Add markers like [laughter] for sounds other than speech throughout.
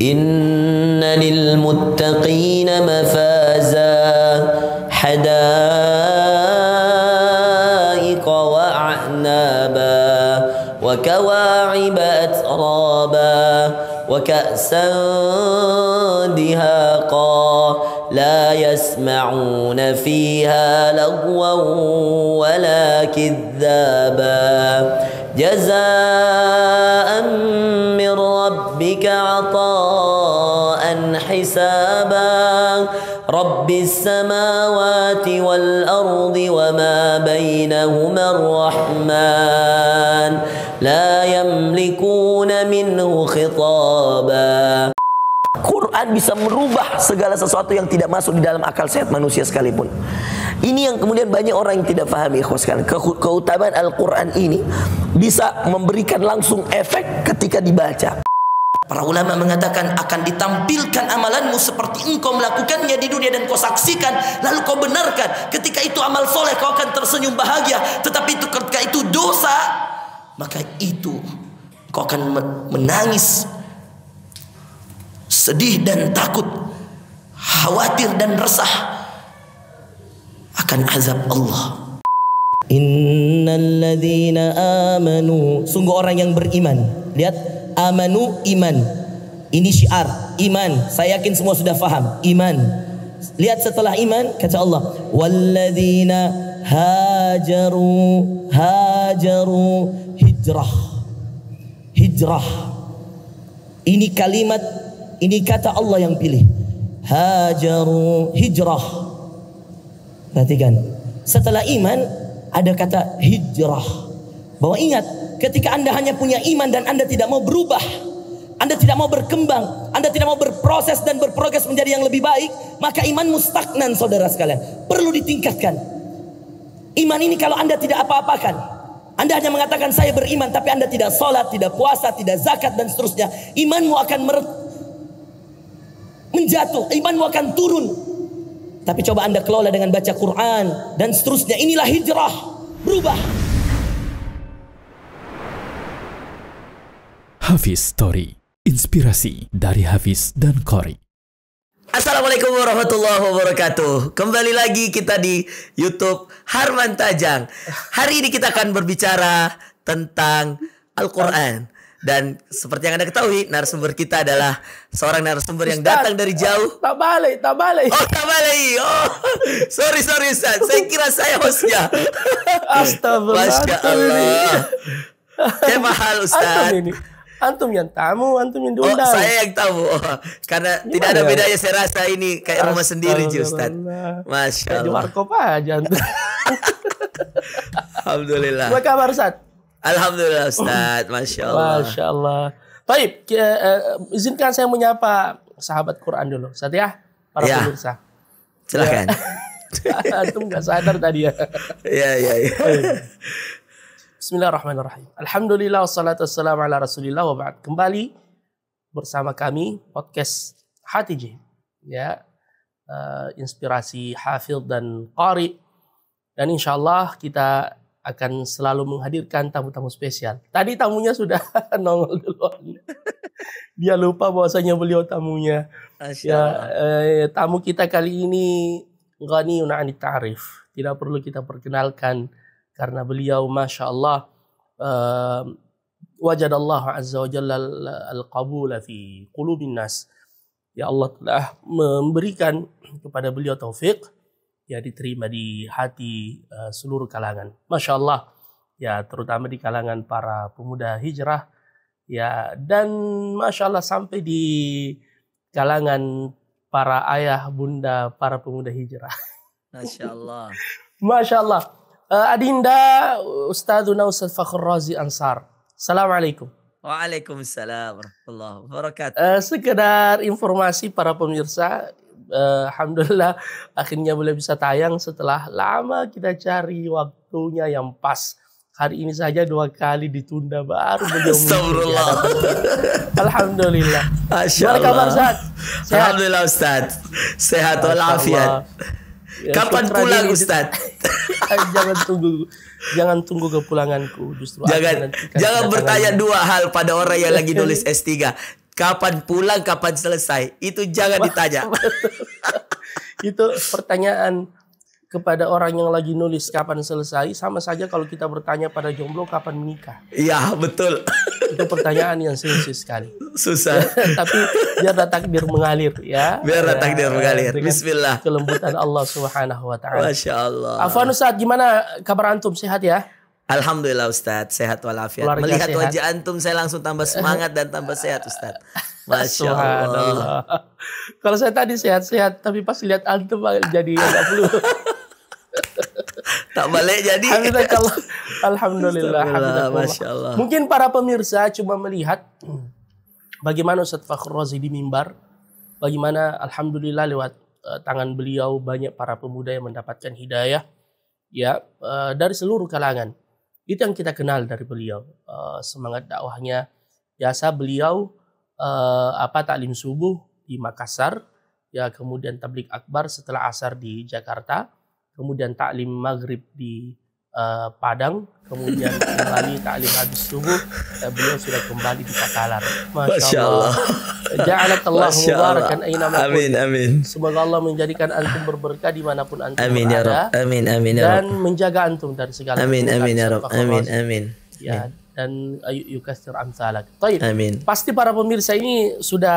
إن للمتقين مفازا حدائق وأعنابا وكواعب أترابا وكأسا دهاقا لا يسمعون فيها لغوا ولا كذابا جزاء من ربك عطاء حسابا رب السماوات والأرض وما بينهما الرحمن لا يملكون منه خطابا Quran bisa merubah segala sesuatu yang tidak masuk di dalam akal sehat manusia sekalipun. Ini yang kemudian banyak orang yang tidak pahami ikhwaskan. Ke keutamaan Al-Quran ini bisa memberikan langsung efek ketika dibaca. Para ulama mengatakan akan ditampilkan amalanmu seperti engkau melakukannya di dunia dan kau saksikan. Lalu kau benarkan. Ketika itu amal soleh kau akan tersenyum bahagia. Tetapi itu ketika itu dosa. Maka itu kau akan menangis. Sedih dan takut. Khawatir dan resah. Akan azab Allah. Innal ladhina amanu. Sungguh orang yang beriman. Lihat amanu iman. Ini syiar iman. Saya yakin semua sudah faham iman. Lihat setelah iman kata Allah, walladzina hajaru hajaru hijrah. Hijrah. Ini kalimat ini kata Allah yang pilih. Hajaru hijrah. Perhatikan. Setelah iman ada kata hijrah. Bahwa ingat Ketika Anda hanya punya iman dan Anda tidak mau berubah, Anda tidak mau berkembang, Anda tidak mau berproses dan berprogres menjadi yang lebih baik, maka iman stagnan saudara sekalian. Perlu ditingkatkan. Iman ini kalau Anda tidak apa-apakan, anda hanya mengatakan saya beriman tapi Anda tidak sholat, tidak puasa, tidak zakat dan seterusnya. Imanmu akan mer, menjatuh, imanmu akan turun. Tapi coba Anda kelola dengan baca Quran dan seterusnya. Inilah hijrah, berubah. Hafiz Story. Inspirasi dari Hafiz dan Kori. Assalamualaikum warahmatullahi wabarakatuh. Kembali lagi kita di YouTube Harman Tajang. Hari ini kita akan berbicara tentang Al-Quran. Dan seperti yang Anda ketahui, narasumber kita adalah seorang narasumber Ustaz, yang datang dari jauh. Tak balik, tak balik. Oh, tak balik. Oh, sorry, sorry, Ustaz. Saya kira saya hostnya. Astagfirullah. Masya Allah. Saya mahal, Ustaz. Antum yang tamu, antum yang oh, diundang. Oh, saya yang tamu. Oh, karena Gimana tidak ada ya? bedanya saya rasa ini kayak rumah sendiri Ji Ustaz. Masya Allah. Di warkop aja [laughs] Alhamdulillah. Apa kabar Ustaz? Alhamdulillah Ustaz. Masya Allah. Masya Allah. Baik, uh, izinkan saya menyapa sahabat Quran dulu. Ustaz ya, para ya. pemirsa. Silakan. Ya. [laughs] Antum gak sadar tadi ya. Iya, iya, iya. Bismillahirrahmanirrahim. Alhamdulillah wassalatu wassalamu ala Rasulillah wa ba'd. Kembali bersama kami podcast Hati Ya, uh, inspirasi hafid dan qari. Dan insya Allah kita akan selalu menghadirkan tamu-tamu spesial. Tadi tamunya sudah [laughs] nongol duluan. Dia lupa bahwasanya beliau tamunya. Ya, eh, tamu kita kali ini Ghani Anita Ta'rif. Tidak perlu kita perkenalkan karena beliau masya Allah uh, ehm, wajad Allah azza wa jalla al-qabula fi qulubin nas ya Allah telah memberikan kepada beliau taufik ya diterima di hati uh, seluruh kalangan masya Allah ya terutama di kalangan para pemuda hijrah ya dan masya Allah sampai di kalangan para ayah bunda para pemuda hijrah masya Allah [laughs] masya Allah Eh, Adinda Ustazuna Ustaz Fakhr Razi Ansar. Assalamualaikum. Waalaikumsalam warahmatullahi wabarakatuh. Uh, sekedar informasi para pemirsa, uh, alhamdulillah akhirnya boleh bisa tayang setelah lama kita cari waktunya yang pas. Hari ini saja dua kali ditunda baru Astagfirullah. [laughs] Alhamdulillah. Masya Kabar, Ustaz? Sehat? Alhamdulillah Ustaz. Sehat walafiat. Ya, kapan pulang gitu. Ustaz? [laughs] jangan tunggu jangan tunggu kepulanganku justru jangan jangan bertanya dua hal pada orang yang lagi nulis S3 [laughs] kapan pulang, kapan selesai. Itu jangan ditanya. [laughs] itu pertanyaan kepada orang yang lagi nulis kapan selesai sama saja kalau kita bertanya pada jomblo kapan menikah. Iya, betul itu pertanyaan yang serius sekali. Susah. Ya, [laughs] tapi biar takdir mengalir ya. Biar ya, takdir mengalir. Bismillah. Kelembutan Allah Subhanahu wa taala. Masya Afwan Ustaz, gimana kabar antum? Sehat ya? Alhamdulillah Ustaz, sehat walafiat. Keluarga Melihat sehat. wajah antum saya langsung tambah semangat dan tambah sehat Ustaz. Masya Allah. Kalau saya tadi sehat-sehat, tapi pas lihat antum jadi agak flu. [laughs] tak balik jadi. Alhamdulillah. Alhamdulillah. Mungkin para pemirsa cuma melihat hmm, bagaimana Ustaz Fakhrul Razi di mimbar, bagaimana Alhamdulillah lewat uh, tangan beliau banyak para pemuda yang mendapatkan hidayah ya uh, dari seluruh kalangan. Itu yang kita kenal dari beliau. Uh, semangat dakwahnya, Biasa beliau uh, apa taklim subuh di Makassar, ya kemudian tablik akbar setelah asar di Jakarta kemudian taklim maghrib di uh, Padang, kemudian [laughs] kembali taklim habis subuh, uh, beliau sudah kembali di Patalar. Masya, Masya Allah. Allah mubarakan aina Amin, amin. Semoga Allah menjadikan antum berberkah dimanapun antum amin, Ya Rab. Amin, amin, ya Dan menjaga antum dari segala Amin, amin, ya Rab. Amin, amin. Ya, dan yukasir amsalak. Taib. Amin. Pasti para pemirsa ini sudah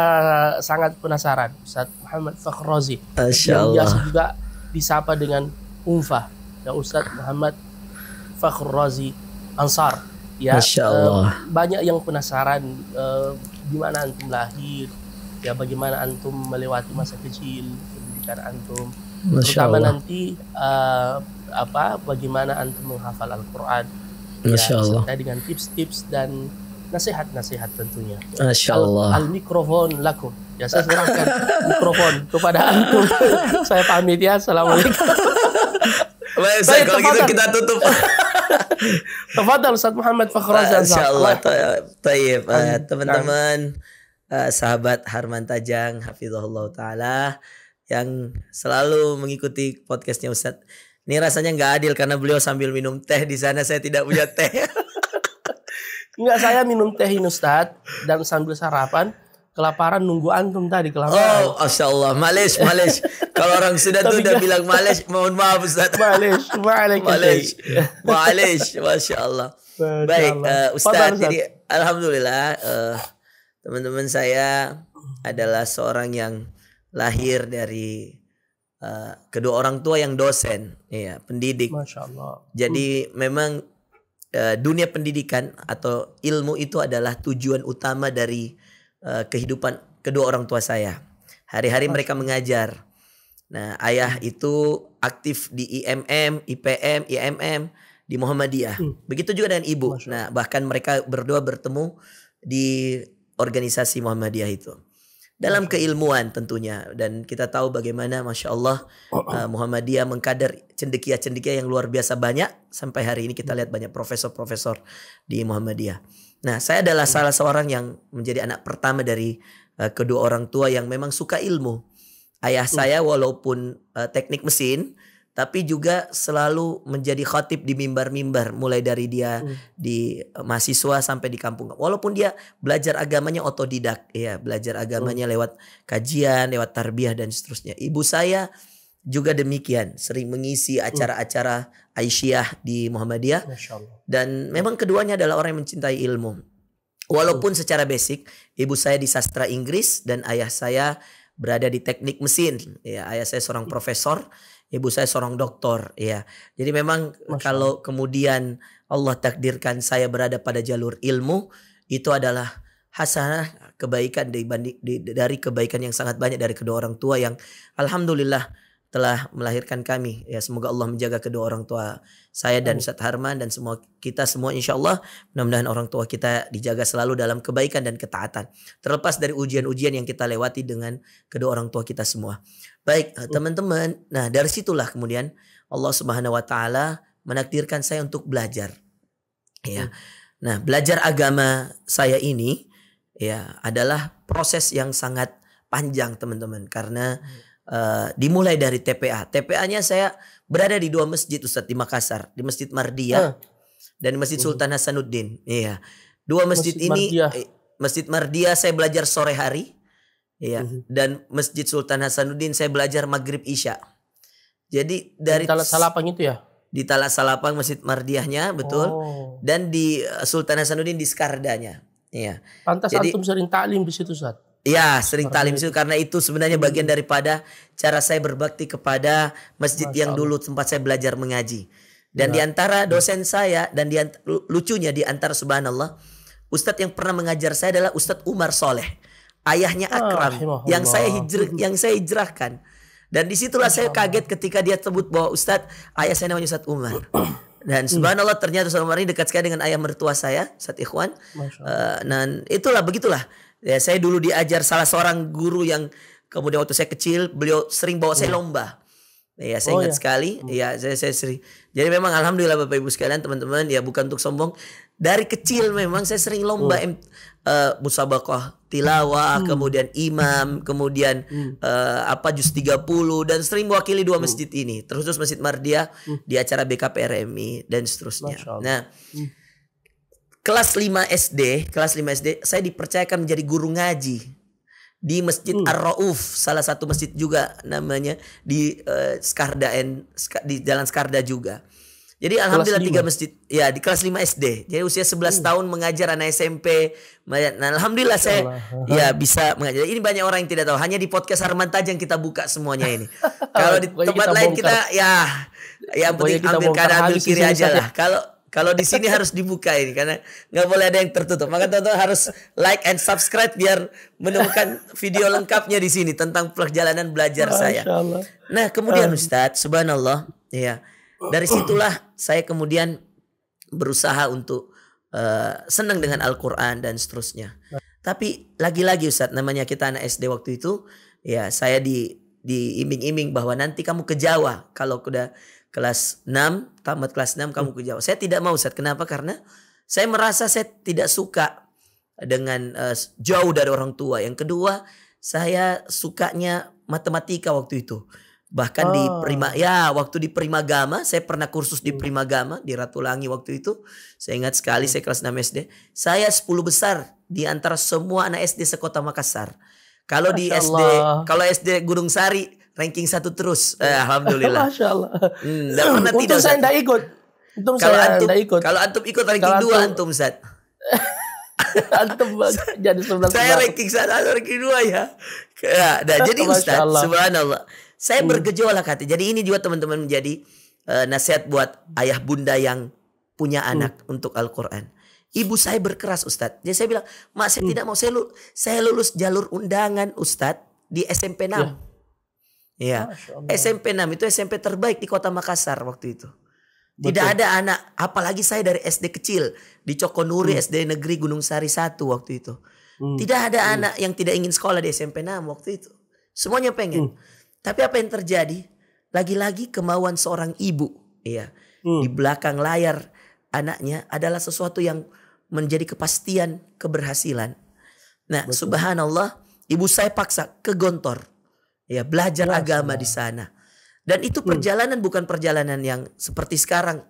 sangat penasaran. Ustaz Muhammad Fakhrozi. Yang biasa juga disapa dengan Unfa ya Ustaz Muhammad Fakhr Razi Ansar ya Masya eh, Allah. Uh, banyak yang penasaran uh, eh, gimana antum lahir ya bagaimana antum melewati masa kecil pendidikan antum Masya terutama Allah. nanti uh, apa bagaimana antum menghafal Al-Qur'an ya, dengan tips-tips dan nasihat-nasihat tentunya. Masya Allah. Al, al mikrofon lakum. Ya saya serahkan mikrofon kepada aku. saya pamit ya. Assalamualaikum. Baik, saya kalau gitu kita tutup. Tafadhal Ustaz Muhammad Fakhrazan. Insyaallah. Baik, eh, Teman-teman, eh, sahabat Harman Tajang, Hafizahullah Ta'ala yang selalu mengikuti podcastnya Ustadz. Ini rasanya nggak adil karena beliau sambil minum teh di sana saya tidak punya teh. Enggak [laughs] saya minum teh ini Ustadz dan sambil sarapan kelaparan nunggu antum tadi kelaparan. Oh, Masya Allah. Males, males. Kalau orang sudah tuh udah bilang males, mohon maaf Ustaz. Males, males. males, males. Masya Allah. Baik, Uh, Ustaz, Ustaz. Jadi, Alhamdulillah uh, teman-teman saya adalah seorang yang lahir dari uh, kedua orang tua yang dosen, ya, pendidik. Masya Allah. Jadi hmm. memang uh, dunia pendidikan atau ilmu itu adalah tujuan utama dari Eh, kehidupan kedua orang tua saya. Hari-hari mereka mengajar. Nah, ayah itu aktif di IMM, IPM, IMM di Muhammadiyah. Hmm. Begitu juga dengan ibu. Nah, bahkan mereka berdua bertemu di organisasi Muhammadiyah itu. Dalam keilmuan tentunya dan kita tahu bagaimana masya Allah Uh, [coughs] Muhammadiyah mengkader cendekia-cendekia yang luar biasa banyak sampai hari ini kita hmm. lihat banyak profesor-profesor di Muhammadiyah. Nah, saya adalah salah seorang yang menjadi anak pertama dari uh, kedua orang tua yang memang suka ilmu. Ayah hmm. saya walaupun uh, teknik mesin, tapi juga selalu menjadi khotib di mimbar-mimbar, mulai dari dia hmm. di uh, mahasiswa sampai di kampung. Walaupun dia belajar agamanya otodidak, ya belajar agamanya hmm. lewat kajian, lewat tarbiyah dan seterusnya. Ibu saya juga demikian sering mengisi hmm. acara-acara Aisyah di Muhammadiyah dan hmm. memang keduanya adalah orang yang mencintai ilmu walaupun secara basic ibu saya di sastra Inggris dan ayah saya berada di teknik mesin ya ayah saya seorang hmm. profesor ibu saya seorang doktor ya jadi memang kalau kemudian Allah takdirkan saya berada pada jalur ilmu itu adalah hasanah kebaikan dibanding di, dari kebaikan yang sangat banyak dari kedua orang tua yang alhamdulillah telah melahirkan kami. Ya semoga Allah menjaga kedua orang tua saya dan Ustaz Harman dan semua kita semua insya Allah mudah-mudahan orang tua kita dijaga selalu dalam kebaikan dan ketaatan. Terlepas dari ujian-ujian yang kita lewati dengan kedua orang tua kita semua. Baik eh, teman-teman, nah dari situlah kemudian Allah Subhanahu Wa Taala menakdirkan saya untuk belajar. Ya, nah belajar agama saya ini ya adalah proses yang sangat panjang teman-teman karena hmm uh, dimulai dari TPA. TPA-nya saya berada di dua masjid Ustadz di Makassar, di Masjid Mardia uh. dan Masjid mhm. Sultan Hasanuddin. Iya. Dua masjid, masjid ini Mardia. Eh, masjid Mardia saya belajar sore hari. Iya, uh-huh. dan Masjid Sultan Hasanuddin saya belajar maghrib isya. Jadi dari di Salapang itu ya? Di Talat Salapang Masjid Mardiahnya betul. Oh. Dan di eh, Sultan Hasanuddin di Skardanya. Iya. Pantas Jadi, antum sering taklim di situ saat. Iya, sering taklim itu karena itu sebenarnya hmm. bagian daripada cara saya berbakti kepada masjid yang dulu tempat saya belajar mengaji. Dan ya. di antara hmm. dosen saya dan di lucunya di antara subhanallah, ustadz yang pernah mengajar saya adalah Ustadz Umar Soleh. Ayahnya ah, Akram ah, yang saya hijr hmm. yang saya hijrahkan. Dan disitulah saya kaget ketika dia sebut bahwa Ustadz, ayah saya namanya Ustadz Umar. [clears throat] Dan subhanallah ternyata Ustadz Umar ini dekat sekali dengan ayah mertua saya, Ustadz Ikhwan. Uh, dan itulah, begitulah Ya, saya dulu diajar salah seorang guru yang kemudian waktu saya kecil beliau sering bawa saya iya. lomba. Ya, saya oh, ingat ya. sekali. Ya, saya saya sering. Jadi memang alhamdulillah Bapak Ibu sekalian, teman-teman, ya bukan untuk sombong. Dari kecil memang saya sering lomba hmm. uh, musabaqah tilawah, hmm. kemudian imam, kemudian hmm. uh, apa juz 30 dan sering mewakili dua hmm. masjid hmm. ini, terus masjid Mardia hmm. di acara BKPRMI dan seterusnya. Nah, hmm Kelas 5 SD, kelas 5 SD saya dipercayakan menjadi guru ngaji di Masjid hmm. Ar-Rauf, salah satu masjid juga namanya di uh, Skarda di Jalan Skarda juga. Jadi kelas alhamdulillah 5. tiga masjid ya di kelas 5 SD. Jadi usia 11 hmm. tahun mengajar anak SMP. Nah, alhamdulillah saya Allah. ya bisa mengajar. Ini banyak orang yang tidak tahu. Hanya di podcast Arman yang kita buka semuanya ini. [laughs] Kalau di tempat kita lain bongkar. kita ya ya penting ambil kanan ambil kiri aja lah. Kalau kalau di sini harus dibuka ini karena nggak boleh ada yang tertutup. Maka teman harus like and subscribe biar menemukan video lengkapnya di sini tentang perjalanan belajar saya. Nah, kemudian Ustadz, subhanallah, ya. Dari situlah saya kemudian berusaha untuk uh, senang dengan Al-Qur'an dan seterusnya. Tapi lagi-lagi Ustadz namanya kita anak SD waktu itu ya saya di diiming-iming bahwa nanti kamu ke Jawa kalau udah kelas 6, tamat kelas 6 kamu ke Jawa. Saya tidak mau Ustaz. Kenapa? Karena saya merasa saya tidak suka dengan uh, jauh dari orang tua. Yang kedua, saya sukanya matematika waktu itu. Bahkan oh. di prima ya waktu di Primagama, saya pernah kursus di hmm. Primagama di Ratulangi waktu itu. Saya ingat sekali hmm. saya kelas 6 SD. Saya 10 besar di antara semua anak SD sekota Makassar. Kalau di SD, kalau SD Gunung Sari ranking satu terus. Ya. Eh, Alhamdulillah. [laughs] Masya Allah. Hmm, pernah Untung saya tidak ikut. Untung kalau saya antum, ikut. Kalau antum ikut ranking dua antum, Ustaz. [laughs] antum [laughs] jadi sebelah Saya ranking satu, ranking dua ya. Nah, nah, jadi Ustaz, subhanallah. Saya hmm. bergejolak hati. Jadi ini juga teman-teman menjadi uh, nasihat buat ayah bunda yang punya hmm. anak untuk Al-Quran. Ibu saya berkeras Ustadz. Jadi saya bilang, Mak saya hmm. tidak mau saya, lulus, saya lulus jalur undangan Ustadz di SMP 6. Ya. Iya. SMP 6 itu SMP terbaik di Kota Makassar waktu itu. Betul. Tidak ada anak, apalagi saya dari SD kecil di Cokonuri hmm. SD Negeri Gunung Sari 1 waktu itu. Hmm. Tidak ada hmm. anak yang tidak ingin sekolah di SMP 6 waktu itu. Semuanya pengen. Hmm. Tapi apa yang terjadi? Lagi-lagi kemauan seorang ibu, iya. Hmm. Di belakang layar anaknya adalah sesuatu yang menjadi kepastian keberhasilan. Nah, Betul. subhanallah, ibu saya paksa ke Gontor ya belajar Jelas, agama di sana. Dan itu hmm. perjalanan bukan perjalanan yang seperti sekarang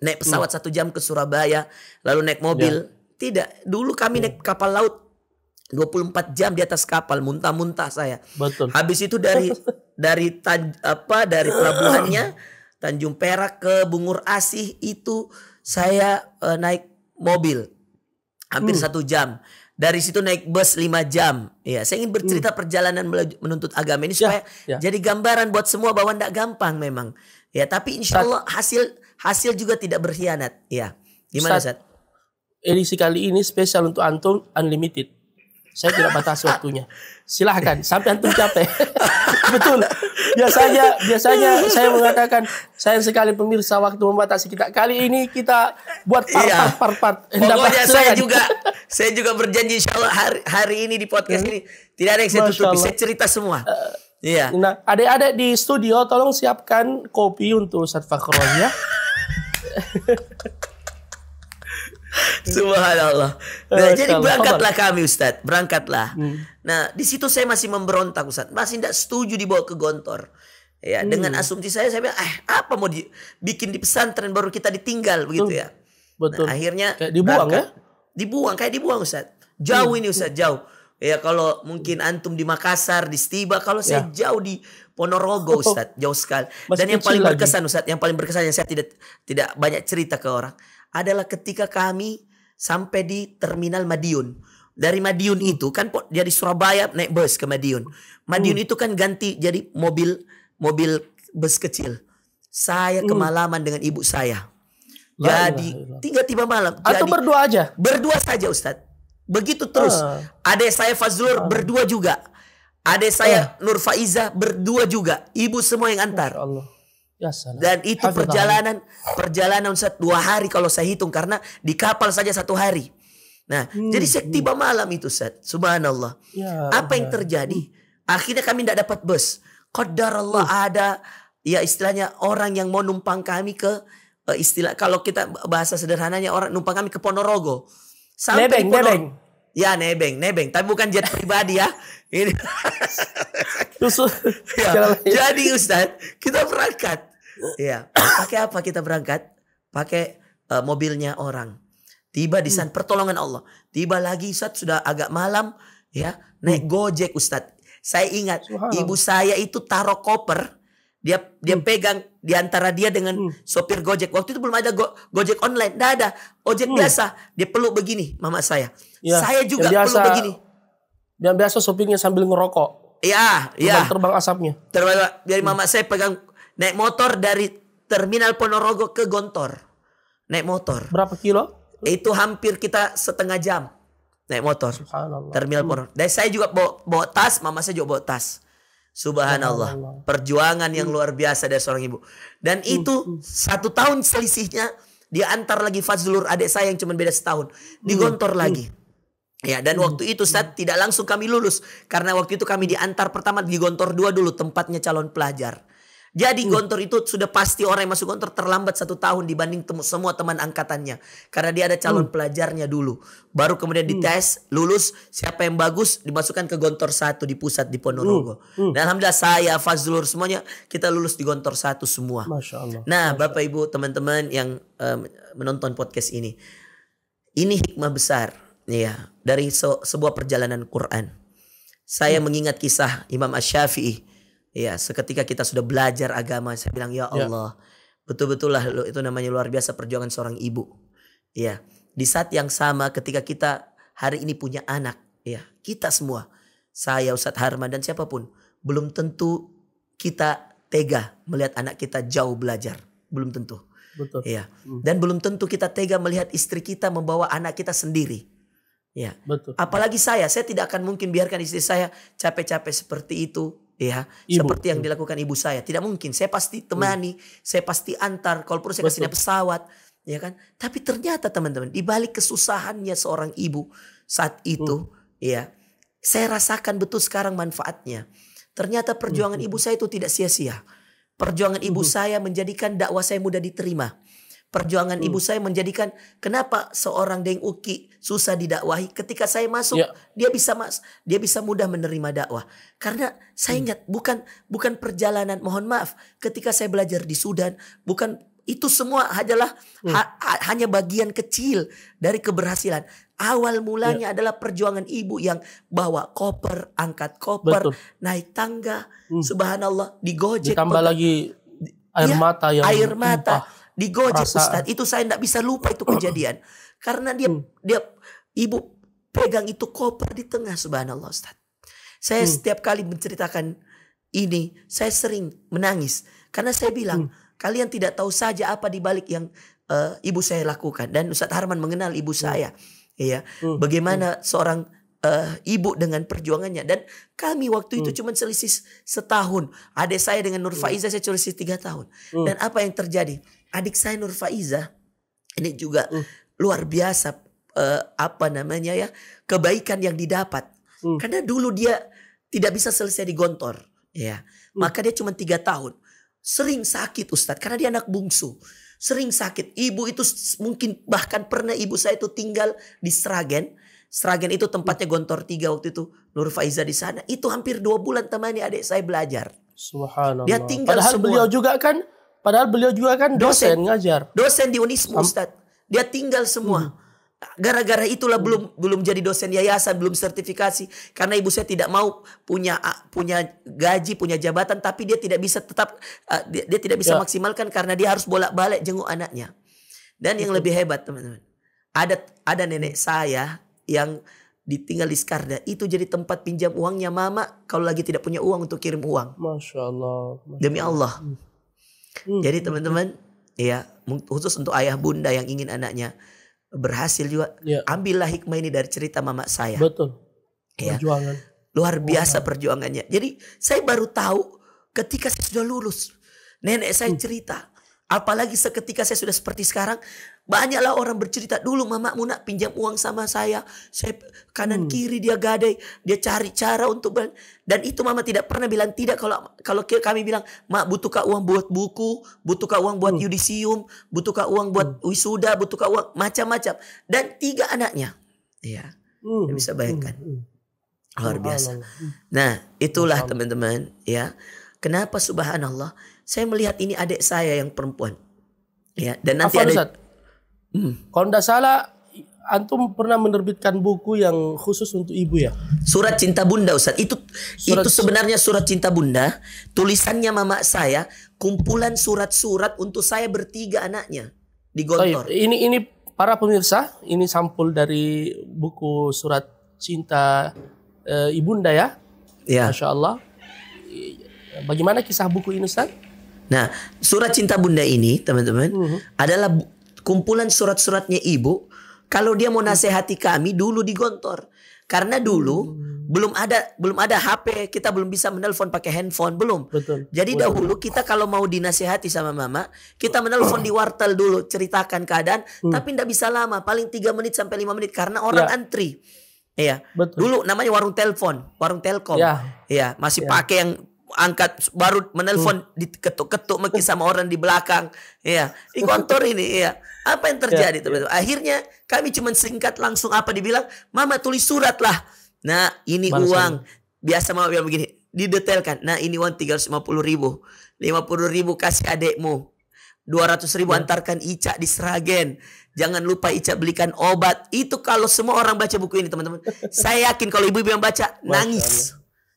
naik hmm. pesawat hmm. satu jam ke Surabaya lalu naik mobil. Ya. Tidak, dulu kami hmm. naik kapal laut 24 jam di atas kapal muntah-muntah saya. Betul. Habis itu dari [laughs] dari tan, apa dari pelabuhannya Tanjung Perak ke Bungur Asih itu saya uh, naik mobil hampir hmm. satu jam dari situ naik bus 5 jam. Ya, saya ingin bercerita hmm. perjalanan menuntut agama ini ya, supaya ya, ya. jadi gambaran buat semua bahwa tidak gampang memang. Ya, tapi insya Allah hasil hasil juga tidak berkhianat. Ya, gimana Ustaz? edisi kali ini spesial untuk antum unlimited. Saya tidak batas waktunya. Silahkan, sampai antum capek. [laughs] Betul. Biasanya, biasanya saya mengatakan, sayang sekali pemirsa waktu membatasi kita. Kali ini kita buat part-part. Iya. Part, eh, Pokoknya saya saya juga, saya juga berjanji insya Allah hari, hari ini di podcast hmm. ini. Tidak ada yang saya Masya tutupi, Allah. saya cerita semua. Uh, Iya. Nah, adik-adik di studio tolong siapkan kopi untuk Ustaz Fakhrul ya. [laughs] [laughs] Subhanallah. Nah, oh, jadi berangkatlah kami Ustadz, berangkatlah. Hmm. Nah, di situ saya masih memberontak Ustadz, masih tidak setuju dibawa ke Gontor. Ya, hmm. dengan asumsi saya saya bilang, eh apa mau dibikin di pesantren baru kita ditinggal begitu ya. Nah, Betul. Nah, akhirnya kayak dibuang berangkat. ya? Dibuang kayak dibuang Ustadz. Jauh hmm. ini Ustadz, jauh. Ya kalau mungkin hmm. antum di Makassar, di Stiba, kalau ya. saya jauh di Ponorogo oh. Ustadz, jauh sekali. Masih Dan yang paling berkesan lagi. Ustadz, yang paling berkesan yang saya tidak tidak banyak cerita ke orang adalah ketika kami sampai di terminal Madiun. Dari Madiun itu kan jadi Surabaya naik bus ke Madiun. Madiun hmm. itu kan ganti jadi mobil mobil bus kecil. Saya hmm. kemalaman dengan ibu saya. Jadi tiba-tiba malam. Atau jadi, berdua aja? Berdua saja Ustadz. Begitu terus. Uh. Ah. Ada saya Fazlur uh. berdua juga. ada saya uh. Nur Faiza berdua juga. Ibu semua yang antar. Allah. Ya Dan itu Hafiz perjalanan Allah. perjalanan Ustaz dua hari kalau saya hitung karena di kapal saja satu hari. Nah, hmm, jadi saya hmm. tiba malam itu Ustaz. Subhanallah. Ya, Apa ya. yang terjadi? Akhirnya kami tidak dapat bus. Kau Allah hmm. Oh. ada ya istilahnya orang yang mau numpang kami ke eh, istilah kalau kita bahasa sederhananya orang numpang kami ke Ponorogo. Sampai lebeng, Ponorogo. Ya nebeng, nebeng. Tapi bukan jet pribadi ya. Ini. [laughs] ya. Jadi Ustadz, kita berangkat. Ya. Pakai apa kita berangkat? Pakai uh, mobilnya orang. Tiba di sana pertolongan Allah. Tiba lagi Ustadz sudah agak malam. Ya. Naik hmm. gojek Ustadz. Saya ingat ibu saya itu taruh koper dia dia hmm. pegang di antara dia dengan hmm. sopir Gojek. Waktu itu belum ada go, Gojek online, enggak ada. Ojek hmm. biasa. Dia peluk begini mama saya. Ya, saya juga biasa, peluk begini. Dia biasa sopirnya sambil ngerokok. Iya, iya. Terbang asapnya. Terbang dari hmm. mama saya pegang naik motor dari terminal Ponorogo ke Gontor. Naik motor. Berapa kilo? Itu hampir kita setengah jam naik motor. Terminal hmm. Ponorogo. Dan saya juga bawa, bawa tas, mama saya juga bawa tas. Subhanallah. Perjuangan yang hmm. luar biasa dari seorang ibu. Dan hmm, itu hmm. satu tahun selisihnya diantar lagi Fazlur adik saya yang cuma beda setahun. Digontor lagi. Ya, dan waktu itu saat tidak langsung kami lulus karena waktu itu kami diantar pertama di Gontor 2 dulu tempatnya calon pelajar. Jadi hmm. Gontor itu sudah pasti orang yang masuk Gontor terlambat satu tahun dibanding tem semua teman angkatannya. Karena dia ada calon hmm. pelajarnya dulu. Baru kemudian hmm. dites, lulus, siapa yang bagus dimasukkan ke Gontor satu di pusat di Ponorogo. Hmm. Hmm. Dan Alhamdulillah saya, Fazlur semuanya kita lulus di Gontor satu semua. Masya Allah. Nah Masya Bapak Ibu teman-teman yang um, menonton podcast ini. Ini hikmah besar ya dari se sebuah perjalanan Quran. Saya hmm. mengingat kisah Imam Ash-Syafi'i Iya, seketika kita sudah belajar agama, saya bilang ya, ya. Allah, betul-betul lah itu namanya luar biasa perjuangan seorang ibu. Iya, di saat yang sama ketika kita hari ini punya anak, ya kita semua, saya Ustadz Harman dan siapapun, belum tentu kita tega melihat anak kita jauh belajar, belum tentu. Betul. Iya. Hmm. Dan belum tentu kita tega melihat istri kita membawa anak kita sendiri. Ya. Betul. Apalagi saya, saya tidak akan mungkin biarkan istri saya capek-capek seperti itu ya ibu. seperti yang iya. dilakukan ibu saya tidak mungkin saya pasti temani hmm. saya pasti antar kalau perlu saya kasih pesawat ya kan tapi ternyata teman-teman di balik kesusahannya seorang ibu saat itu hmm. ya saya rasakan betul sekarang manfaatnya ternyata perjuangan hmm. ibu saya itu tidak sia-sia perjuangan ibu saya menjadikan dakwah saya mudah diterima Perjuangan hmm. ibu saya menjadikan kenapa seorang Deng Uki susah didakwahi. Ketika saya masuk, ya. dia bisa mas, dia bisa mudah menerima dakwah. Karena saya hmm. ingat bukan bukan perjalanan. Mohon maaf, ketika saya belajar di Sudan, bukan itu semua hanyalah hmm. ha, ha, hanya bagian kecil dari keberhasilan. Awal mulanya ya. adalah perjuangan ibu yang bawa koper, angkat koper, Betul. naik tangga, hmm. subhanallah, digojek. Ditambah lagi air ya, mata yang air mata. Tumpah di Gojek Ustaz itu saya tidak bisa lupa itu [clears throat] kejadian karena dia hmm. dia ibu pegang itu koper di tengah subhanallah Ustaz. Saya hmm. setiap kali menceritakan ini saya sering menangis karena saya bilang hmm. kalian tidak tahu saja apa di balik yang uh, ibu saya lakukan dan Ustaz Harman mengenal ibu hmm. saya ya hmm. bagaimana hmm. seorang uh, ibu dengan perjuangannya dan kami waktu itu hmm. cuma selisih setahun adik saya dengan Nur hmm. Faiza hmm. saya selisih tiga tahun hmm. dan apa yang terjadi adik saya Nur Faiza ini juga hmm. luar biasa uh, apa namanya ya kebaikan yang didapat hmm. karena dulu dia tidak bisa selesai di gontor ya hmm. maka dia cuma tiga tahun sering sakit Ustadz karena dia anak bungsu sering sakit ibu itu mungkin bahkan pernah ibu saya itu tinggal di Sragen Sragen itu tempatnya hmm. gontor tiga waktu itu Nur Faiza di sana itu hampir dua bulan temani adik saya belajar Subhanallah. Dia tinggal Padahal semua. beliau juga kan Padahal beliau juga kan dosen, dosen ngajar. Dosen di Unisma Ustaz. Dia tinggal semua. Hmm. Gara-gara itulah hmm. belum belum jadi dosen yayasan, belum sertifikasi karena ibu saya tidak mau punya punya gaji, punya jabatan tapi dia tidak bisa tetap uh, dia, dia tidak bisa ya. maksimalkan karena dia harus bolak-balik jenguk anaknya. Dan yang lebih hebat, teman-teman. Ada ada nenek saya yang ditinggal di Skarda itu jadi tempat pinjam uangnya mama kalau lagi tidak punya uang untuk kirim uang. Masya Allah. Masya Allah. Demi Allah. Hmm. Hmm. Jadi hmm, hmm. teman-teman ya khusus untuk ayah bunda yang ingin anaknya berhasil juga ya. ambillah hikmah ini dari cerita mama saya. Betul. Ya. Perjuangan. Luar biasa perjuangannya. Jadi saya baru tahu ketika saya sudah lulus. Nenek saya hmm. cerita Apalagi seketika saya sudah seperti sekarang, banyaklah orang bercerita dulu mama mau nak pinjam uang sama saya. Saya kanan hmm. kiri dia gadai, dia cari cara untuk bel dan itu mama tidak pernah bilang tidak kalau kalau kami bilang, "Mak, butuhkah uang buat buku, butuhkah uang buat hmm. yudisium, butuhkah uang buat hmm. wisuda, butuhkah uang macam-macam." Dan tiga anaknya. Iya. Hmm. Bisa bayangkan. Hmm, hmm. Luar biasa. Nah, itulah teman-teman, ya. Kenapa subhanallah? saya melihat ini adik saya yang perempuan. Ya, dan nanti Afan, ada Ustaz, hmm. Kalau tidak salah antum pernah menerbitkan buku yang khusus untuk ibu ya? Surat Cinta Bunda Ustaz. Itu surat, itu sebenarnya surat Cinta Bunda, tulisannya mama saya, kumpulan surat-surat untuk saya bertiga anaknya di Gontor. Oh, ini ini para pemirsa, ini sampul dari buku surat Cinta e, Ibunda ya. Ya. Masya Allah. Bagaimana kisah buku ini Ustaz? Nah, surat cinta bunda ini, teman-teman, uh mhm. -huh. adalah kumpulan surat-suratnya ibu. Kalau dia mau nasihati kami dulu di gontor karena dulu hmm. belum ada belum ada HP, kita belum bisa menelpon pakai handphone, belum. Betul. Jadi Betul. dahulu kita kalau mau dinasehati sama mama, kita menelpon di wartel dulu, ceritakan keadaan, hmm. tapi tidak bisa lama, paling 3 menit sampai 5 menit karena orang ya. antri. Iya. Dulu namanya warung telepon, warung telkom. Ya. Iya. Ya, masih ya. pakai yang angkat baru menelpon hmm. diketuk-ketuk mungkin sama orang di belakang ya di hmm. kantor ini ya apa yang terjadi ya, ya. akhirnya kami cuma singkat langsung apa dibilang mama tulis surat lah nah ini uang biasa mama bilang begini didetailkan nah ini uang tiga ratus lima puluh ribu lima puluh ribu kasih adekmu dua ratus ribu ya. antarkan Ica di Seragen jangan lupa Ica belikan obat itu kalau semua orang baca buku ini teman-teman saya yakin kalau ibu-ibu yang baca Mas, nangis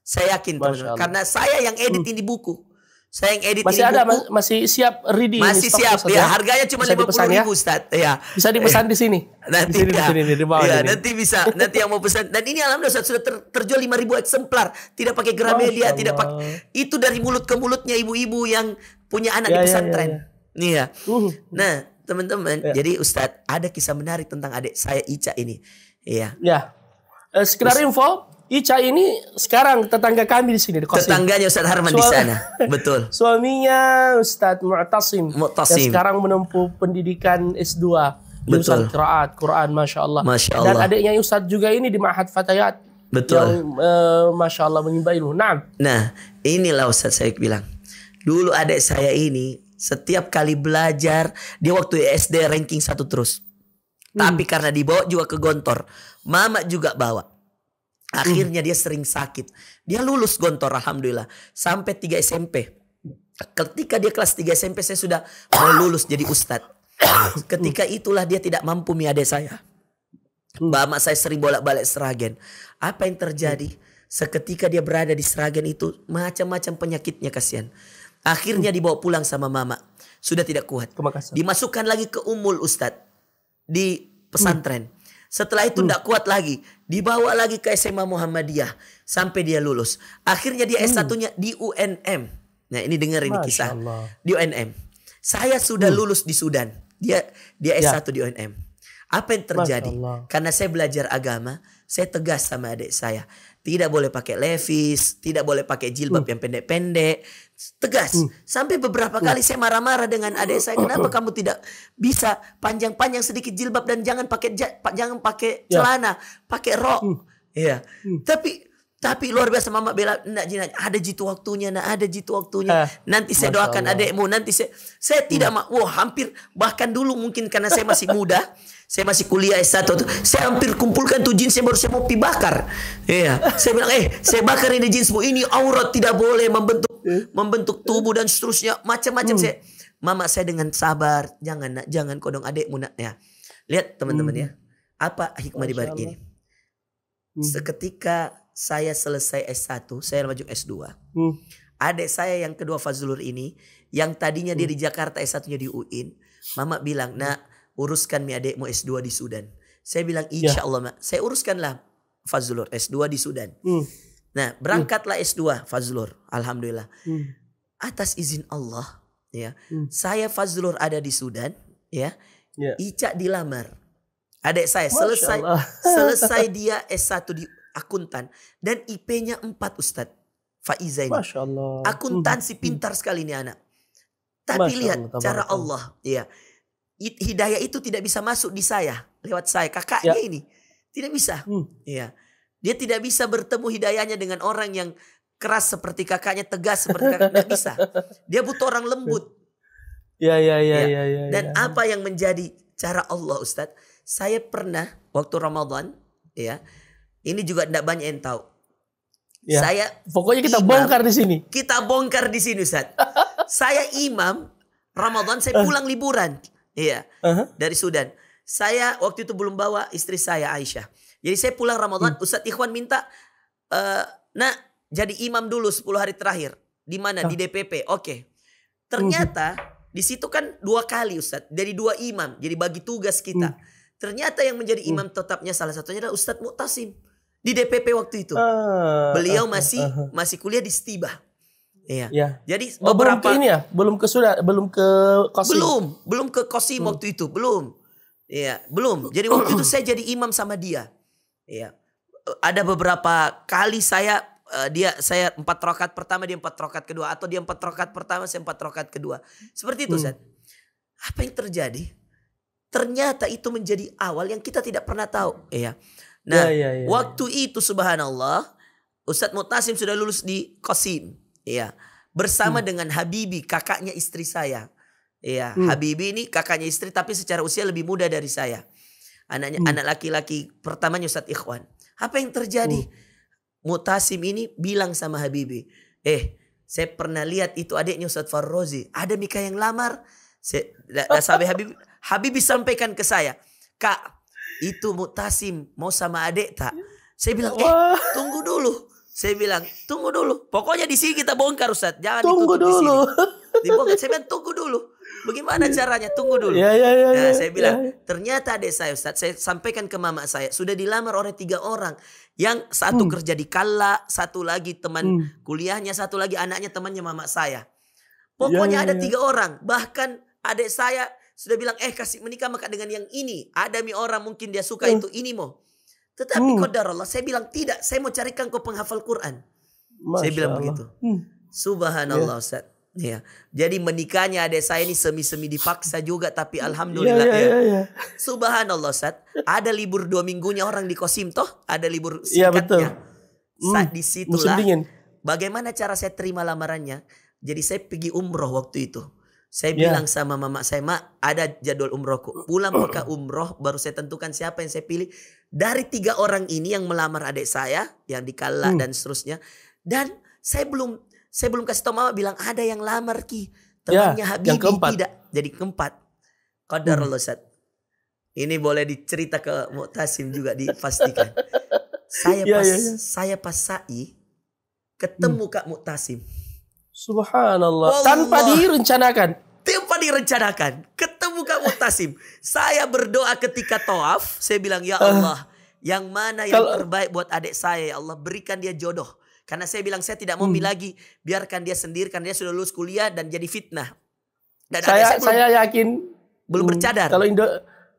saya yakin teman Karena saya yang hmm. edit di ini buku. Saya yang edit masih ini ada, buku. Mas, masih siap ready. Masih siap. Ya, ya, harganya cuma lima puluh ribu, ya? Ustaz. Ya. Bisa dipesan di sini. Nanti di sini, ya. di sini, bawah ya, ini. nanti bisa. Nanti yang mau pesan. Dan ini alhamdulillah Ustaz sudah ter, terjual lima ribu eksemplar. Tidak pakai Gramedia, tidak pakai. Itu dari mulut ke mulutnya ibu-ibu yang punya anak ya, di ya, pesantren. Ya, ya, ya. Iya. Uh. Nah, teman-teman, ya. jadi Ustadz ada kisah menarik tentang adik saya Ica ini. Iya. Ya. Eh, sekedar info, Ica ini sekarang tetangga kami di sini Tetangganya Ustaz Harman Suami, di sana. Betul. [laughs] Suaminya Ustaz Mu'tasim. Mu'tasim. Yang sekarang menempuh pendidikan S2. Betul. Ustaz Quran Masya Allah. Masya Allah. Dan adiknya Ustaz juga ini di Mahat Fatayat. Betul. Yang uh, Masya Allah menyimba ilmu. Nah. nah inilah Ustaz saya bilang. Dulu adik saya ini setiap kali belajar. Dia waktu SD ranking satu terus. Hmm. Tapi karena dibawa juga ke Gontor. Mama juga bawa Hmm. Akhirnya dia sering sakit. Dia lulus gontor alhamdulillah sampai 3 SMP. Ketika dia kelas 3 SMP saya sudah mau lulus jadi ustad hmm. Ketika itulah dia tidak mampu miade saya. Mbak mak saya sering bolak-balik Seragen. Apa yang terjadi? Seketika dia berada di Seragen itu macam-macam penyakitnya kasihan. Akhirnya dibawa pulang sama mama. Sudah tidak kuat. Dimasukkan lagi ke Umul ustad Di pesantren. Setelah itu tidak hmm. kuat lagi. Dibawa lagi ke SMA Muhammadiyah. Sampai dia lulus. Akhirnya dia hmm. S1-nya di UNM. Nah ini dengar ini kisah. Di UNM. Saya sudah hmm. lulus di Sudan. Dia dia S1 ya. di UNM. Apa yang terjadi? Karena saya belajar agama. Saya tegas sama adik saya. Tidak boleh pakai levis. Tidak boleh pakai jilbab hmm. yang pendek-pendek tegas. Hmm. Sampai beberapa hmm. kali saya marah-marah dengan adik saya, hmm. kenapa hmm. kamu tidak bisa panjang-panjang sedikit jilbab dan jangan pakai jangan pakai ya. celana, yeah. pakai rok. Hmm. Iya. Hmm. Tapi tapi luar biasa mama bela nak jinak ada jitu waktunya nak ada jitu waktunya. Eh, nanti saya doakan adekmu nanti saya saya tidak hmm. wah hampir bahkan dulu mungkin karena saya masih muda, [laughs] saya masih kuliah S1 tuh, saya hampir kumpulkan tuh jeans saya baru saya mau dibakar. Iya, saya bilang eh saya bakar ini jeansmu ini aurat tidak boleh membentuk membentuk tubuh dan seterusnya macam-macam hmm. saya. Mama saya dengan sabar, jangan nak, jangan kodong adekmu nak ya. Lihat teman-teman hmm. ya. Apa hikmah di balik ini? Hmm. Seketika saya selesai S1, saya maju S2. Hmm. Adik saya yang kedua Fazlur ini, yang tadinya hmm. dia di Jakarta S1-nya di UIN. Mama bilang, nak uruskan mi adikmu S2 di Sudan. Saya bilang, insya ya. Allah, mak. saya uruskanlah Fazlur S2 di Sudan. Hmm. Nah, berangkatlah hmm. S2 Fazlur, Alhamdulillah. Hmm. Atas izin Allah, ya hmm. saya Fazlur ada di Sudan, ya. Yeah. Ica dilamar. Adik saya Masya selesai Allah. [laughs] selesai dia S1 di akuntan dan IP-nya 4 Ustadz. Faiza ini. Masya Allah. Akuntansi hmm. pintar sekali ini anak. Tapi Masya lihat Allah, cara Allah, ya. Hidayah itu tidak bisa masuk di saya lewat saya kakaknya ya. ini. Tidak bisa. Hmm. Ya. Dia tidak bisa bertemu hidayahnya dengan orang yang keras seperti kakaknya, tegas seperti kakaknya. Tidak bisa. Dia butuh orang lembut. Ya, ya, ya, ya. ya, ya Dan ya. apa yang menjadi cara Allah Ustadz? Saya pernah waktu Ramadan, ya, ini juga tidak banyak yang tahu. Ya. Saya pokoknya kita imam, bongkar di sini. Kita bongkar di sini, Ustaz. [laughs] saya imam Ramadan saya eh. pulang uh. liburan. Iya. Uh eh. -huh. Dari Sudan. Saya waktu itu belum bawa istri saya Aisyah. Jadi saya pulang Ramadan, hmm. Ustaz Ikhwan minta uh, nak jadi imam dulu 10 hari terakhir. Di mana? Di ah. DPP. Oke. Ternyata hmm. di situ kan dua kali Ustaz, dari dua imam. Jadi bagi tugas kita. Hmm. Ternyata yang menjadi hmm. imam tetapnya salah satunya adalah Ustadz Mutasim di DPP waktu itu. Uh, Beliau uh, masih uh, uh, masih kuliah di Stiba. Iya. Ya. Jadi oh, beberapa belum ke ini ya, belum ke sudah, belum ke Kosim. Belum, belum ke Kosim hmm. waktu itu, belum. Iya, belum. Jadi [coughs] waktu itu saya jadi imam sama dia. Iya. Ada beberapa kali saya eh, dia saya empat rokat pertama dia empat rokat kedua atau dia empat rokat pertama saya empat rokat kedua seperti itu hmm. apa yang terjadi ternyata itu menjadi awal yang kita tidak pernah tahu ya Nah, ya, ya, ya, ya, waktu itu subhanallah Ustadz Mutasim sudah lulus di Kosim, ya. Bersama hmm. dengan Habibi, kakaknya istri saya. Ya, hmm. Habibi ini kakaknya istri tapi secara usia lebih muda dari saya. Anaknya hmm. anak laki-laki pertamanya Ustadz Ikhwan. Apa yang terjadi? Hmm. Mutasim ini bilang sama Habibi, "Eh, saya pernah lihat itu adiknya Ustadz Farrozi, ada Mika yang lamar." Saya, sampai Habibi Habibi sampaikan ke saya, "Kak, itu mutasim mau sama adik tak? Saya bilang, eh tunggu dulu. Saya bilang, tunggu dulu. Pokoknya di sini kita bongkar Ustaz. Jangan tunggu dulu. di sini. Saya bilang, tunggu dulu. Bagaimana [laughs] caranya? Tunggu dulu. Ya, ya, ya, nah, ya, saya bilang, ya, ya. ternyata adik saya Ustaz, saya sampaikan ke mama saya, sudah dilamar oleh tiga orang. Yang satu hmm. kerja di Kalla, satu lagi teman hmm. kuliahnya, satu lagi anaknya temannya mama saya. Ya, Pokoknya ya, ya, ya. ada tiga orang. Bahkan adik saya sudah bilang, eh kasih menikah maka dengan yang ini. Ada mi orang mungkin dia suka hmm. itu, ini mau. Tetapi hmm. kodar Allah, saya bilang tidak. Saya mau carikan kau penghafal Quran. Masya saya bilang Allah. begitu. Hmm. Subhanallah yeah. Ustaz. Ya. Jadi menikahnya ada saya ini semi-semi dipaksa juga tapi ya, ya, alhamdulillah ya. ya, ya. ya. Subhanallah Ustaz. Ada libur dua minggunya orang di Kosim toh, ada libur ya, singkatnya. Ya, betul. Saat hmm. disitulah bagaimana cara saya terima lamarannya. Jadi saya pergi umroh waktu itu. Saya yeah. bilang sama mama saya, "Mak, ada jadwal umrohku. Pulang peka [clears throat] umroh baru saya tentukan siapa yang saya pilih dari tiga orang ini yang melamar adik saya yang dikala hmm. dan seterusnya. Dan saya belum saya belum kasih tau mama bilang ada yang lamar Ki. Ya, Temannya yeah, Habibie keempat. tidak. Jadi keempat. Qadar hmm. Ustaz. Ini boleh dicerita ke Muktasim juga dipastikan. saya [laughs] ya, ya, pas yeah, yeah. saya pas sa'i ketemu hmm. Kak Muktasim. Subhanallah. Allah. Tanpa direncanakan. Tanpa direncanakan. Ketemu Kak Tasim. saya berdoa ketika toaf. Saya bilang ya ah. Allah. yang mana yang terbaik buat adik saya ya Allah. Berikan dia jodoh. Karena saya bilang saya tidak mau hmm. lagi. Biarkan dia sendiri. Karena dia sudah lulus kuliah dan jadi fitnah. Dan saya, saya, belum, yakin. Belum hmm. bercadar. Kalau Indo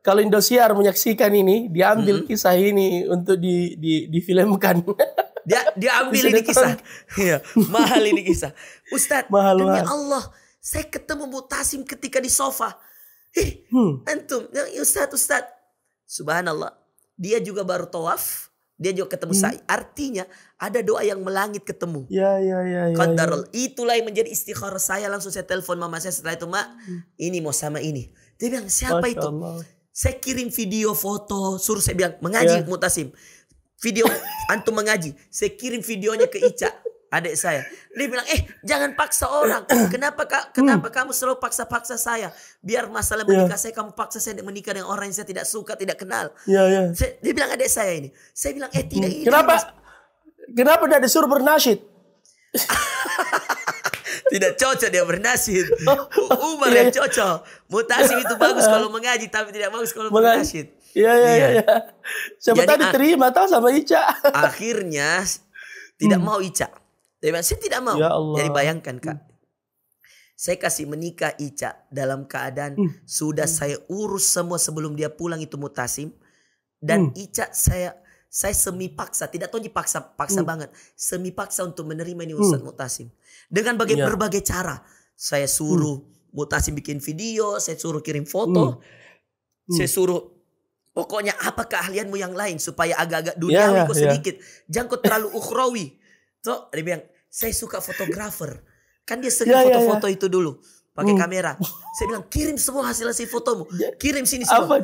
kalau Indosiar menyaksikan ini, diambil hmm. kisah ini untuk di, di, difilmkan. [laughs] dia dia ambil ini kisah. Iya, mahal ini kisah. Ustaz, mahal demi Allah, saya ketemu Bu Tasim ketika di sofa. Ih, hmm. antum, ya, Ustaz, Ustaz. Subhanallah. Dia juga baru tawaf, dia juga ketemu hmm. saya. Artinya ada doa yang melangit ketemu. Ya ya ya. ya, Ya. Itulah yang menjadi istikharah saya. Langsung saya telepon mama saya setelah itu mak, hmm. ini mau sama ini. Dia bilang siapa Masya itu? Allah. Saya kirim video foto, suruh saya bilang mengaji ya. mutasim video antum mengaji. Saya kirim videonya ke Ica, adik saya. Dia bilang, eh jangan paksa orang. Kenapa kak? Kenapa hmm. kamu selalu paksa-paksa saya? Biar masalah menikah yeah. saya, kamu paksa saya menikah dengan orang yang saya tidak suka, tidak kenal. Yeah, yeah. Saya, dia bilang adik saya ini. Saya bilang, eh tidak. Hmm. kenapa? Ini. Kenapa tidak disuruh bernasyid? [laughs] tidak cocok dia bernasyid. [laughs] Umar yang cocok. Mutasi itu bagus [laughs] kalau mengaji, tapi tidak bagus kalau bernasyid. Iya iya iya. Ya. Siapa tadi terima tahu sama Ica. [laughs] akhirnya tidak hmm. mau Ica. Dia bilang, saya tidak mau. Ya Allah. Jadi bayangkan kak. Saya kasih menikah Ica dalam keadaan hmm. sudah hmm. saya urus semua sebelum dia pulang itu mutasim. Dan hmm. Ica saya saya semi paksa, tidak tahu dipaksa paksa hmm. banget. Semi paksa untuk menerima ini Ustaz hmm. Mutasim. Dengan bagai, ya. berbagai cara. Saya suruh hmm. Mutasim bikin video, saya suruh kirim foto. Hmm. Hmm. Saya suruh Pokoknya apa keahlianmu yang lain supaya agak-agak ya, duniawi yeah, kok yeah. sedikit. Jangan kau terlalu ukhrawi. So, dia bilang, saya suka fotografer. Kan dia sering ya, ya, foto-foto yeah, yeah, itu dulu pakai mm. kamera. Saya bilang, "Kirim semua hasil hasil fotomu. Kirim sini semua." Apa?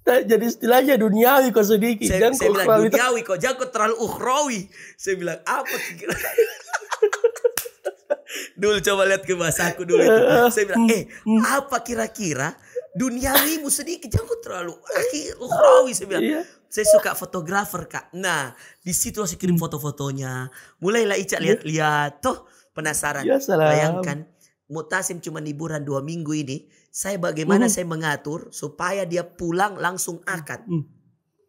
Nah, jadi istilahnya duniawi kok sedikit. Saya, jangan saya bilang duniawi kok, jangan kok terlalu ukhrawi. Saya bilang, "Apa [laughs] dulu coba lihat ke bahasa aku dulu itu. [laughs] Saya bilang, hmm, "Eh, hmm. apa kira-kira duniawimu sedikit jangan terlalu ukhrawi [laughs] ah, saya bilang. Iya. Saya suka fotografer kak. Nah di situ saya kirim hmm. foto-fotonya. Mulailah Ica hmm. lihat-lihat. Toh penasaran. Ya, salam. Bayangkan Mutasim cuma liburan dua minggu ini. Saya bagaimana mm. saya mengatur supaya dia pulang langsung akad. Hmm.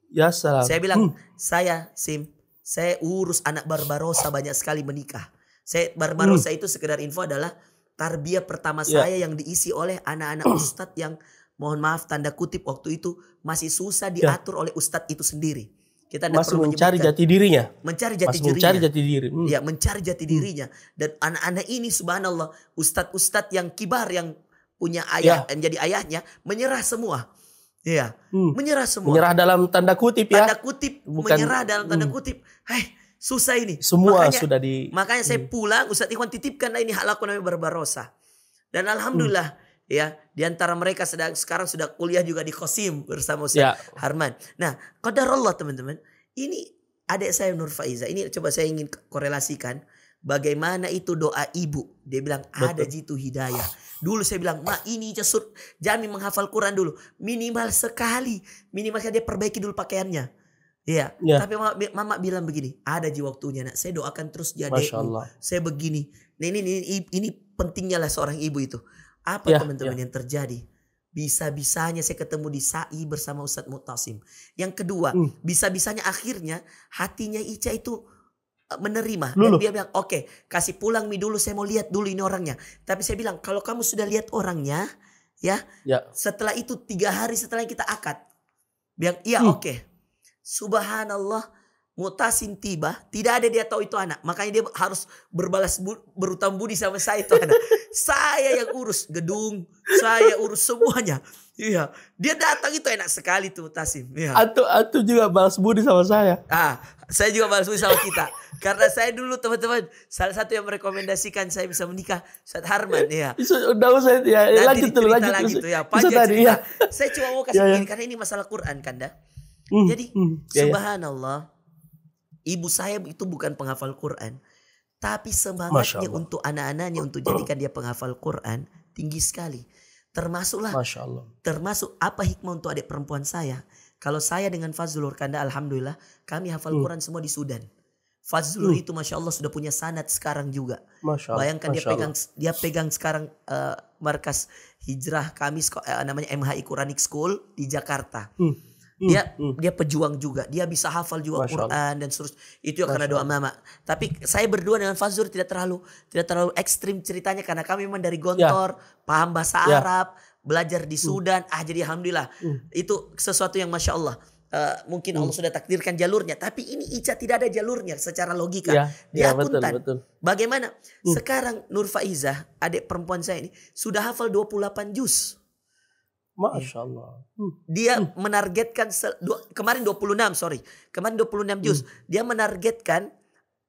Ya salam. Saya bilang mm. saya Sim. Saya urus anak Barbarossa banyak sekali menikah. Saya Barbarossa itu sekedar info adalah tarbiyah pertama yeah. saya yang diisi oleh anak-anak [clears throat] ustadz yang mohon maaf tanda kutip waktu itu masih susah ya. diatur yeah. oleh ustadz itu sendiri. Kita masih perlu mencari jati dirinya. Mencari jati masih dirinya. Mencari jati diri. Hmm. Ya, mencari jati hmm. dirinya. Dan anak-anak ini subhanallah, ustadz-ustadz yang kibar yang punya ayah yeah. jadi ayahnya menyerah semua. Iya, hmm. menyerah semua. Menyerah dalam tanda kutip ya. Tanda kutip, Bukan, menyerah dalam tanda hmm. kutip. Hei, Susah ini. Semua makanya, sudah di Makanya saya hmm. pulang Ustaz Ikhwan titipkan nah, ini halakku namanya Barbarossa. Dan hmm. alhamdulillah hmm. ya di antara mereka sedang sekarang sudah kuliah juga di Kosim bersama Ustaz ya. Harman. Nah, Allah teman-teman, ini adik saya Nur Faiza. Ini coba saya ingin korelasikan bagaimana itu doa ibu. Dia bilang ada jitu hidayah. Dulu saya bilang, "Ma, ini jasur jami menghafal Quran dulu. Minimal sekali, minimal dia perbaiki dulu pakaiannya." Iya. Ya. Tapi mama, mama bilang begini, ada ji waktunya nak. Saya doakan terus jadi. ibu. Saya begini. Nah, ini, ini ini ini pentingnya lah seorang ibu itu. Apa iya, teman-teman ya. yang terjadi? Bisa-bisanya saya ketemu di Sa'i bersama Ustadz Mutasim. Yang kedua, hmm. bisa-bisanya akhirnya hatinya Ica itu e, menerima. Dan dia bilang, oke okay, kasih pulang mi dulu saya mau lihat dulu ini orangnya. Tapi saya bilang, kalau kamu sudah lihat orangnya, ya, ya. setelah itu tiga hari setelah kita akad. Bilang, iya hmm. oke. Okay Subhanallah mutasin tiba, tidak ada dia tahu itu anak. Makanya dia harus berbalas bu, berutang budi sama saya itu anak. [laughs] saya yang urus gedung, saya urus semuanya. Iya, dia datang itu enak sekali tuh Mutasim. Iya. Antu antu juga balas budi sama saya. Ah, saya juga balas budi sama kita. Karena saya dulu teman-teman salah satu yang merekomendasikan saya bisa menikah saat Harman ya. Udah usah ya, Nanti lanjut lanjut. lagi tuh ya, ya, Saya cuma mau kasih ya, ya. karena ini masalah Quran kan dah. Mm, Jadi mm, yeah, ya. subhanallah, yeah. ibu saya itu bukan penghafal Quran, tapi semangatnya untuk anak-anaknya untuk jadikan dia penghafal Quran tinggi sekali. Termasuklah termasuk apa hikmah untuk adik perempuan saya. Kalau saya dengan Fazlur Kanda alhamdulillah kami hafal hmm. Quran semua di Sudan. Fazlur hmm. itu masya Allah sudah punya sanat sekarang juga. Masya Bayangkan masya dia pegang dia pegang sekarang uh, markas hijrah kami uh, namanya MHI Quranic School di Jakarta. Hmm. Hmm, dia hmm. dia pejuang juga. Dia bisa hafal juga Masya Quran dan seterusnya. Itu ya karena doa mama. Tapi saya berdua dengan Fazur tidak terlalu tidak terlalu ekstrim ceritanya karena kami memang dari ya. Gontor, ya. paham bahasa ya. Arab, belajar di hmm. Sudan. hmm. Ah jadi alhamdulillah. hmm. Itu sesuatu yang Masya Allah. Uh, mungkin Allah hmm. sudah takdirkan jalurnya, tapi ini Ica tidak ada jalurnya secara logika. Ya, ya Dia ya, akuntan. Betul, betul. Bagaimana? Sekarang Nur Faizah, adik perempuan saya ini sudah hafal 28 juz. Masya Allah. Hmm. Dia hmm. menargetkan dua, kemarin 26 sorry. Kemarin 26 juz. Hmm. Dia menargetkan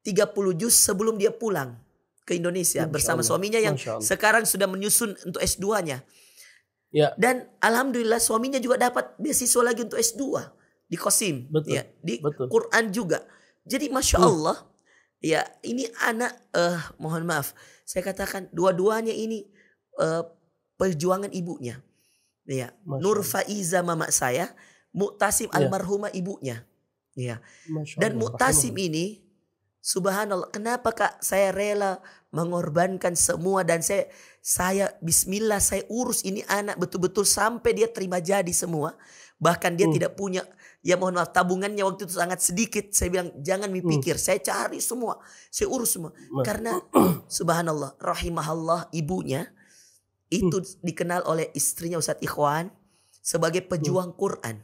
30 juz sebelum dia pulang ke Indonesia Masya bersama Allah. suaminya yang sekarang sudah menyusun untuk S2-nya. Ya. Dan alhamdulillah suaminya juga dapat beasiswa lagi untuk S2 di Kosim, Betul. ya, di Betul. Quran juga. Jadi masya hmm. Allah, ya ini anak, uh, mohon maaf, saya katakan dua-duanya ini uh, perjuangan ibunya. Iya. Nur Faiza mama saya, Muktasim ya. almarhumah ibunya. Iya. Dan Muktasim ini subhanallah kenapa Kak saya rela mengorbankan semua dan saya saya bismillah saya urus ini anak betul-betul sampai dia terima jadi semua. Bahkan dia hmm. tidak punya ya mohon maaf tabungannya waktu itu sangat sedikit. Saya bilang jangan mikir, hmm. saya cari semua, saya urus semua. Mas. Karena [clears throat] subhanallah rahimahallah ibunya itu hmm. dikenal oleh istrinya Ustadz Ikhwan sebagai hmm. pejuang hmm. Quran.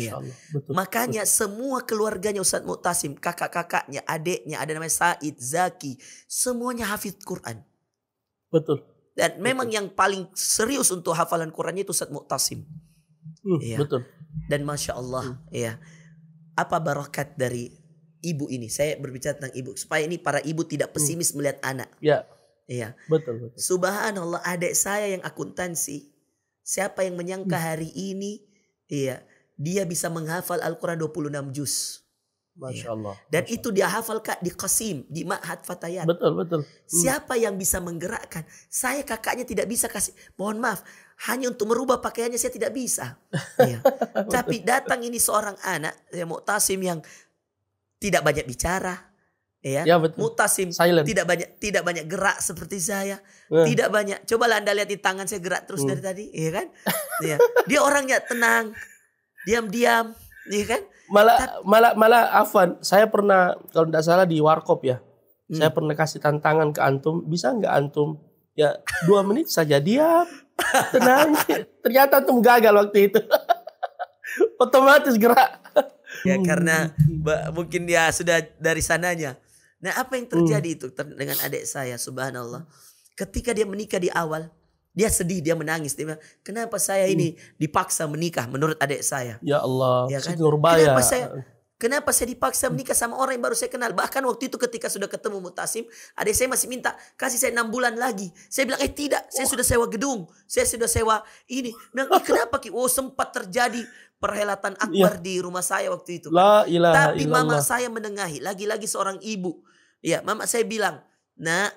Ya. Betul. Makanya Betul. semua keluarganya Ustadz Mutasim, kakak-kakaknya, adiknya, ada namanya Said, Zaki, semuanya hafid Quran. Betul. Dan Betul. memang yang paling serius untuk hafalan Qurannya itu Ustadz Mutasim. Hmm, ya. Betul. Dan masya Allah, hmm. ya apa barakat dari ibu ini? Saya berbicara tentang ibu supaya ini para ibu tidak hmm. pesimis hmm. melihat anak. Ya. Iya. Betul, betul. Subhanallah, adik saya yang akuntansi. Siapa yang menyangka hmm. hari ini iya, dia bisa menghafal Al-Qur'an 26 juz. Iya. Masya Allah. Iya. Dan Masya itu dia hafal kak di Qasim, di Ma'had Fatayat. Betul, betul. Hmm. Siapa yang bisa menggerakkan? Saya kakaknya tidak bisa kasih. Mohon maaf, hanya untuk merubah pakaiannya saya tidak bisa. [laughs] iya. Tapi datang ini seorang anak, ya, Mu'tasim yang tidak banyak bicara ya, ya betul. mutasim Silent. tidak banyak tidak banyak gerak seperti saya hmm. tidak banyak cobalah anda lihat di tangan saya gerak terus hmm. dari tadi ya kan [laughs] ya. dia orangnya tenang diam-diam ya kan malah Tapi, malah malah Afan saya pernah kalau tidak salah di warkop ya hmm. saya pernah kasih tantangan ke antum bisa nggak antum ya dua [laughs] menit saja diam tenang [laughs] ternyata antum gagal waktu itu otomatis gerak ya karena hmm. mungkin ya sudah dari sananya Nah apa yang hmm. terjadi hmm. itu dengan adik saya subhanallah. Ketika dia menikah di awal. Dia sedih, dia menangis. Dia bilang, kenapa saya ini hmm. dipaksa menikah menurut adik saya? Ya Allah, ya kan? Kenapa saya Kenapa saya dipaksa menikah sama orang yang baru saya kenal? Bahkan waktu itu ketika sudah ketemu Mutasim, adik saya masih minta, kasih saya enam bulan lagi. Saya bilang, eh tidak, saya sudah sewa gedung. Saya sudah sewa ini. Bilang, eh, kenapa Ki? Oh sempat terjadi perhelatan ya. akbar ya. di rumah saya waktu itu. La ilaha Tapi mama Allah. saya menengahi, lagi-lagi seorang ibu Iya, mama saya bilang, nak,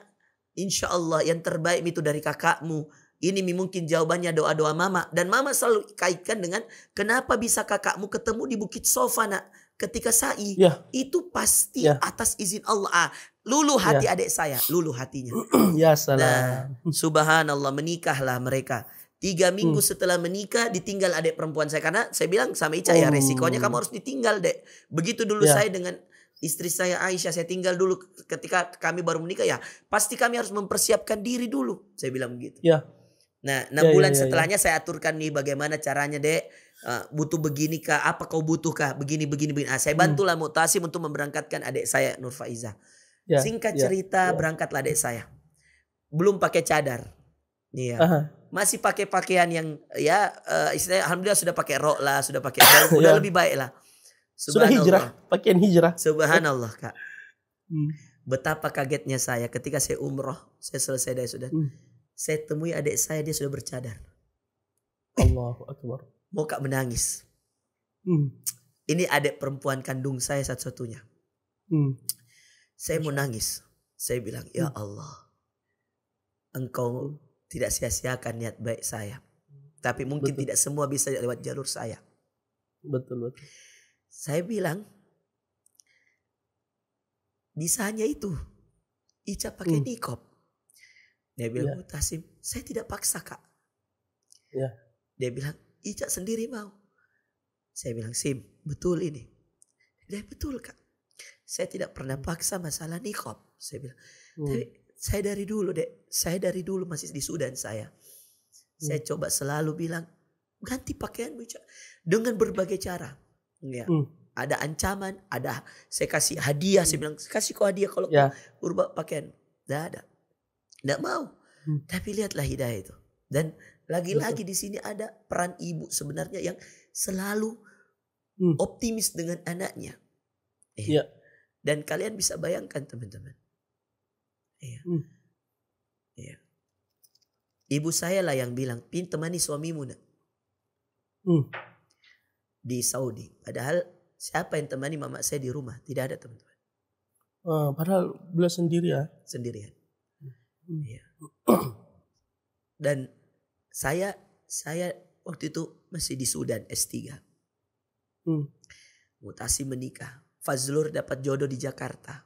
insya Allah yang terbaik itu dari kakakmu. Ini mungkin jawabannya doa-doa mama. Dan mama selalu kaitkan dengan kenapa bisa kakakmu ketemu di Bukit Sofa nak. Ketika sa'i. Ya. Itu pasti ya. atas izin Allah. Ah, lulu ya. hati ya. adik saya. Lulu hatinya. [clears throat] ya salam. Nah, subhanallah menikahlah mereka. Tiga hmm. minggu hmm. setelah menikah ditinggal adik perempuan saya. Karena saya bilang sama Ica ya, oh. ya resikonya kamu harus ditinggal dek. Begitu dulu ya. saya dengan istri saya Aisyah, saya tinggal dulu ketika kami baru menikah ya, pasti kami harus mempersiapkan diri dulu. Saya bilang begitu. Ya. Nah, enam ya, ya bulan ya, ya, setelahnya ya. saya aturkan nih bagaimana caranya dek. Uh, butuh begini kah? Apa kau butuh kah? Begini begini begini. Ah, saya hmm. bantulah hmm. mutasi untuk memberangkatkan adik saya Nur Faiza. Ya, Singkat ya, cerita ya. berangkatlah adik saya. Belum pakai cadar. Iya. Aha. Masih pakai pakaian yang ya uh, istilahnya alhamdulillah sudah pakai rok lah, sudah pakai [coughs] ya. udah lebih baik lah. Sudah hijrah, pakaian hijrah. Subhanallah, Kak. Hmm. Betapa kagetnya saya ketika saya umroh, saya selesai dari sudah, Hmm. Saya temui adik saya, dia sudah bercadar. Allahu Akbar. Mau Kak menangis. Hmm. Ini adik perempuan kandung saya satu-satunya. Hmm. Saya mau nangis. Saya bilang, ya hmm. Allah. Engkau hmm. tidak sia-siakan niat baik saya. Hmm. Tapi mungkin betul. tidak semua bisa lewat jalur saya. Betul, betul. Saya bilang bisanya itu Ica pakai hmm. nikop. Dia bilang, yeah. Tasim, saya tidak paksa kak. Yeah. Dia bilang, Ica sendiri mau. Saya bilang, Sim, betul ini. Dia betul kak. Saya tidak pernah hmm. paksa masalah nikop. Saya bilang, hmm. tapi saya dari dulu dek, saya dari dulu masih di Sudan saya. Hmm. Saya coba selalu bilang, ganti pakaian Ica. Dengan berbagai cara. Ya. Hmm. Ada ancaman, ada saya kasih hadiah, hmm. saya bilang kasih kau hadiah kalau ya. kau berubah pakaian. Tidak ada. Tidak mau. Hmm. Tapi lihatlah hidayah itu. Dan lagi-lagi di sini ada peran ibu sebenarnya yang selalu hmm. optimis dengan anaknya. Iya. Ya. Dan kalian bisa bayangkan teman-teman. Iya. Hmm. Iya. Ibu saya lah yang bilang, pin temani suamimu nak. Hmm di Saudi. Padahal siapa yang temani mama saya di rumah? Tidak ada teman-teman. Uh, padahal beliau sendiri ya? Sendirian. Hmm. Ya. [clears throat] Dan saya saya waktu itu masih di Sudan S3. Hmm. Mutasi menikah. Fazlur dapat jodoh di Jakarta.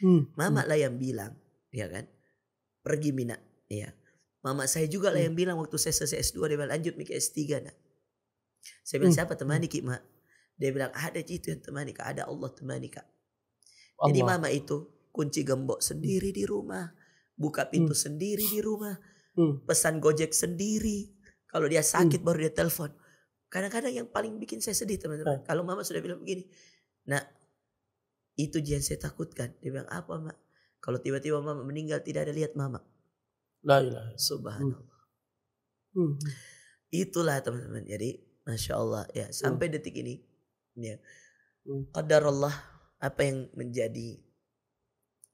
Hmm. Mama hmm. lah yang bilang, ya kan? Pergi Mina, ya. Mama saya juga lah hmm. yang bilang waktu saya selesai S2 dia lanjut mikir S3 nak. Saya bilang, hmm. siapa temani hmm. Ki, Mak? Dia bilang, ada itu yang temani Kak, ada Allah temani Kak. Allah. Jadi mama itu kunci gembok sendiri di rumah. Buka pintu hmm. sendiri di rumah. Hmm. Pesan gojek sendiri. Kalau dia hmm. sakit hmm. baru dia telepon. Kadang-kadang yang paling bikin saya sedih teman-teman. Kalau mama sudah bilang begini. Nah itu yang saya takutkan. Dia bilang apa mak? Kalau tiba-tiba mama meninggal tidak ada lihat mama. La Subhanallah. Hmm. hmm. Hmm. Itulah teman-teman. Jadi Masya Allah ya iya. sampai hmm. detik ini ya kadar hmm. Allah apa yang menjadi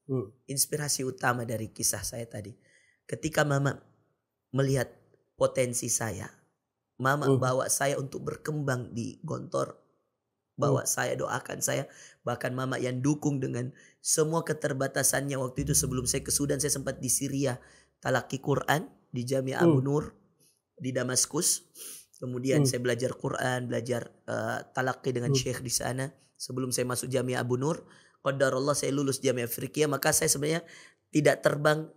hmm. inspirasi utama dari kisah saya tadi ketika mama melihat potensi saya mama hmm. bawa saya untuk berkembang di Gontor bawa hmm. saya doakan saya bahkan mama yang dukung dengan semua keterbatasannya waktu itu hmm. sebelum saya ke Sudan saya sempat di Syria talaki Quran di Jami'ah hmm. Nur di Damaskus Kemudian hmm. saya belajar Quran, belajar uh, eh, talaki dengan hmm. syekh di sana. Sebelum saya masuk Jamia Abu Nur, Allah saya lulus Jamia Afrika, maka saya sebenarnya tidak terbang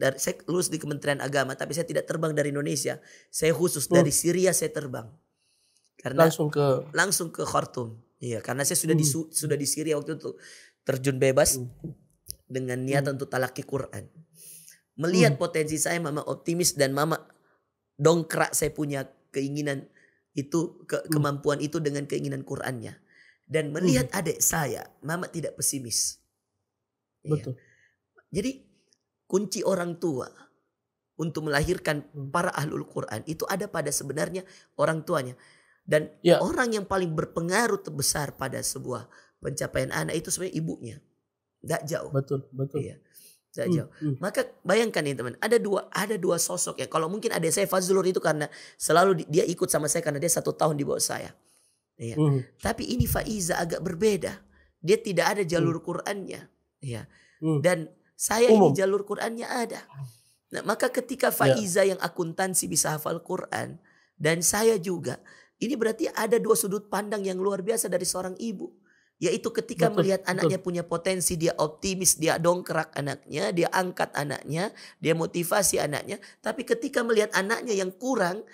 dari saya lulus di Kementerian Agama, tapi saya tidak terbang dari Indonesia. Saya khusus hmm. dari Syria saya terbang. Karena langsung ke langsung ke Khartoum. Iya, karena saya sudah hmm. di sudah di Syria waktu itu terjun bebas hmm. dengan niat hmm. untuk talaki Quran. Melihat hmm. potensi saya, Mama optimis dan Mama dongkrak saya punya keinginan itu ke, hmm. kemampuan itu dengan keinginan Qurannya dan melihat hmm. adik saya mama tidak pesimis iya. betul ya. jadi kunci orang tua untuk melahirkan hmm. para ahlul Quran itu ada pada sebenarnya orang tuanya dan ya. orang yang paling berpengaruh terbesar pada sebuah pencapaian anak itu sebenarnya ibunya tidak jauh betul betul ya. Saja. Hmm, hmm. Maka bayangkan nih teman, ada dua ada dua sosok ya. Kalau mungkin ada saya Fazlur itu karena selalu dia ikut sama saya karena dia satu tahun di bawah saya. Ya. Hmm. Tapi ini Faiza agak berbeda. Dia tidak ada jalur hmm. Qur'annya. Ya. Hmm. Dan saya Umum. ini jalur Qur'annya ada. Nah, maka ketika ya. Faiza ya. yang akuntansi bisa hafal Qur'an dan saya juga, ini berarti ada dua sudut pandang yang luar biasa dari seorang ibu. Yaitu ketika betul, melihat anaknya betul. punya potensi, dia optimis, dia dongkrak anaknya, dia angkat anaknya, dia motivasi anaknya. Tapi ketika melihat anaknya yang kurang,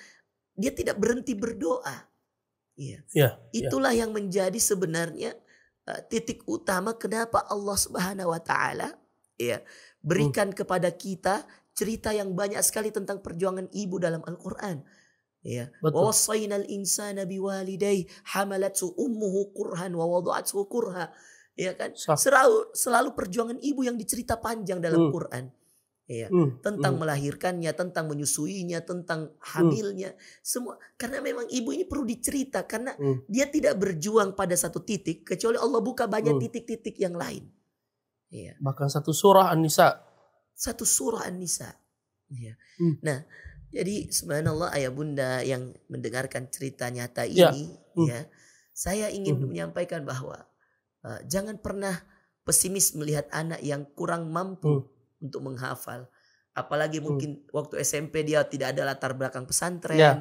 dia tidak berhenti berdoa. ya, Ya, Itulah ya. yang menjadi sebenarnya uh, titik utama kenapa Allah Subhanahu wa taala ya berikan hmm. kepada kita cerita yang banyak sekali tentang perjuangan ibu dalam Al-Qur'an Ya. Iya. al insana biwalidayh hamalatsu ummuhu kurhan wa wada'athu kurha. Ya kan? Selalu selalu perjuangan ibu yang dicerita panjang dalam hmm. Quran. Ya, hmm. tentang hmm. melahirkannya, tentang menyusuinya, tentang hamilnya, hmm. semua karena memang ibu ini perlu dicerita karena hmm. dia tidak berjuang pada satu titik kecuali Allah buka banyak hmm. titik-titik hmm. yang lain. Ya. Bahkan satu surah An-Nisa. Satu surah An-Nisa. Ya. Hmm. Nah, jadi subhanallah ayah bunda yang mendengarkan cerita nyata ya. ini ya, hmm. ya saya ingin hmm. menyampaikan bahwa uh, jangan pernah pesimis melihat anak yang kurang mampu hmm. untuk menghafal. Apalagi mungkin waktu SMP dia tidak ada latar belakang pesantren. Ya.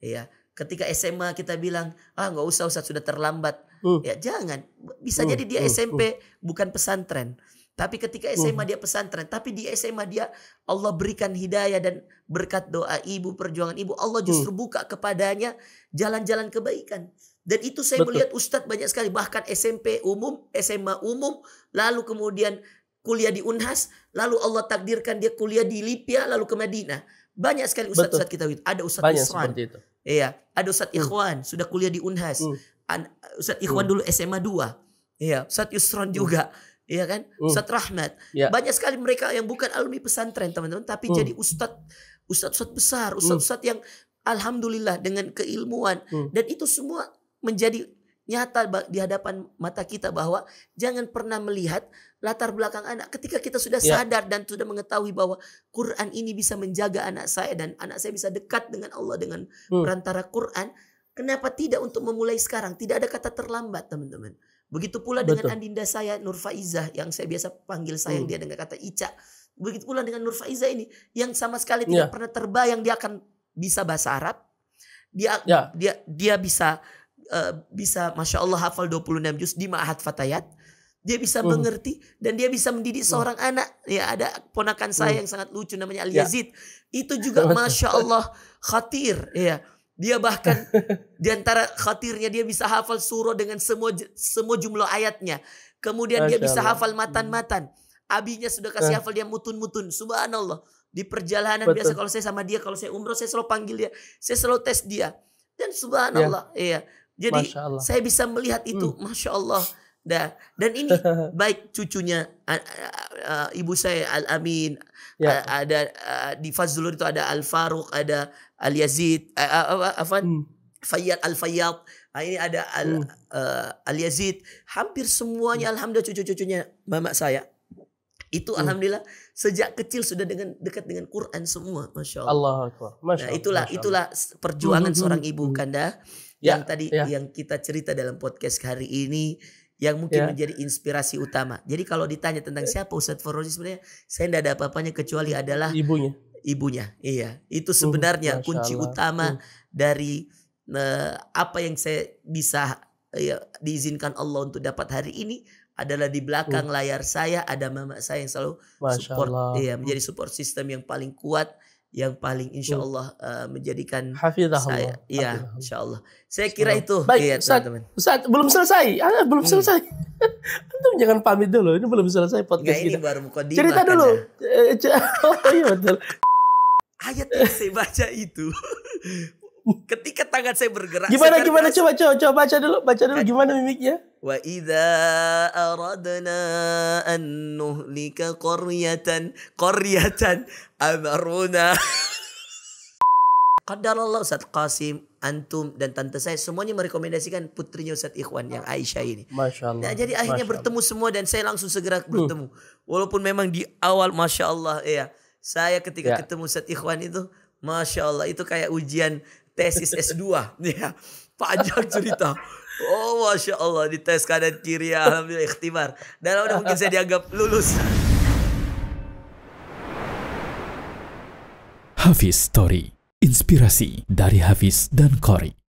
ya. Ketika SMA kita bilang, "Ah, nggak usah, usah sudah terlambat." Hmm. Ya, jangan. Bisa hmm. jadi dia hmm. SMP bukan pesantren. Tapi ketika hmm. SMA dia pesantren, tapi di SMA dia Allah berikan hidayah dan berkat doa ibu, perjuangan ibu, Allah hmm. justru buka kepadanya jalan-jalan kebaikan. Dan itu saya Betul. melihat Ustadz banyak sekali, bahkan SMP umum, SMA umum, lalu kemudian kuliah di Unhas, lalu Allah takdirkan dia kuliah di Libya, lalu ke Madinah. Banyak sekali ustadz-ustadz kita itu. Ada ustadz banyak Isran. itu. Iya, ada ustadz hmm. Ikhwan sudah kuliah di Unhas. Ustadz Ikhwan dulu SMA 2. Iya, Ustadz Yusron juga. Iya kan? Uh. Ustadz Rahmat. Yeah. Banyak sekali mereka yang bukan alumni pesantren, teman-teman, tapi uh. jadi ustadz ustadz-ustadz besar, uh. ustadz-ustadz yang alhamdulillah dengan keilmuan uh. dan itu semua menjadi nyata di hadapan mata kita bahwa jangan pernah melihat latar belakang anak ketika kita sudah ya. sadar yeah. dan sudah mengetahui bahwa Quran ini bisa menjaga anak saya dan anak saya bisa dekat dengan Allah dengan hmm. perantara Quran kenapa tidak untuk memulai sekarang tidak ada kata terlambat teman-teman Begitu pula Betul. dengan Andinda saya Nur Faizah yang saya biasa panggil sayang hmm. dia dengan kata Ica. Begitu pula dengan Nur Faizah ini yang sama sekali tidak ya. pernah terbayang dia akan bisa bahasa Arab. Dia yeah. dia dia bisa uh, bisa masya Allah hafal 26 juz di Ma'had Fatayat. Dia bisa hmm. mengerti dan dia bisa mendidik hmm. seorang anak. Ya ada ponakan saya hmm. yang sangat lucu namanya ya. Al Yazid. Yeah. Itu juga masya Allah khatir ya dia bahkan [laughs] di antara khatirnya dia bisa hafal surah dengan semua semua jumlah ayatnya. Kemudian Masya dia bisa Allah. hafal matan-matan. Hmm. Abinya sudah kasih eh. hafal dia mutun-mutun. Subhanallah. Di perjalanan Betul. biasa kalau saya sama dia, kalau saya umroh saya selalu panggil dia, saya selalu tes dia. Dan subhanallah, ya. iya. Jadi saya bisa melihat itu, hmm. masya Allah da dan ini [laughs] baik cucunya uh, uh, ibu saya Al Amin, ya. uh, ada uh, di Fazlur itu ada Al faruk ada Al Yazid, uh, uh, uh, apa hmm. Fayyad Al Fayyad, uh, ini ada Al hmm. uh, Al Yazid, hampir semuanya hmm. alhamdulillah cucu-cucunya mama saya. Itu hmm. alhamdulillah sejak kecil sudah dengan dekat dengan Quran semua, masya Allah. Allah nah, Masya Allah. Nah, itulah Masya Allah. itulah perjuangan hmm. hmm, hmm seorang hmm, ibu kanda. Ya, yang tadi ya. yang kita cerita dalam podcast hari ini yang mungkin yeah. menjadi inspirasi utama. Jadi kalau ditanya tentang siapa Ustadz Forozi sebenarnya saya tidak ada apa-apanya kecuali adalah ibunya. Ibunya, iya. Itu uh, sebenarnya uh, kunci utama uh. dari uh, apa yang saya bisa uh, diizinkan Allah untuk dapat hari ini adalah di belakang uh. layar saya ada mama saya yang selalu support, iya menjadi uh. support system yang paling kuat yang paling insya hmm. Allah uh, menjadikan Hafizah saya. Iya, insya Allah. Saya kira itu. Iya, Baik, ya, teman-teman. Ustaz, belum selesai. Ah, belum hmm. selesai. [laughs] Antum jangan pamit dulu. Ini belum selesai podcast kita. baru mukadimah. Cerita kan dulu. Ya. Eh, [laughs] oh iya betul. Ayat yang saya baca itu [laughs] ketika tangan saya bergerak. Gimana gimana coba coba coba baca dulu baca dulu kan gimana mimiknya? وإذا أردنا أن نهلك قرية قرية أمرنا قدر الله Ustaz قاسم Antum, dan Tante saya semuanya merekomendasikan putrinya Ustaz Ikhwan yang Aisyah ini. Masya Allah. Nah, jadi akhirnya Masya bertemu Allah. semua dan saya langsung segera hmm. bertemu. Walaupun memang di awal Masya Allah ya. Saya ketika ya. ketemu Ustaz Ikhwan itu Masya Allah itu kayak ujian tesis S2. [laughs] ya, panjang cerita. Oh Masya Allah di tes kanan kiri ya Alhamdulillah ikhtibar. Dan udah mungkin saya dianggap lulus. Hafiz Story Inspirasi dari Hafiz dan Kori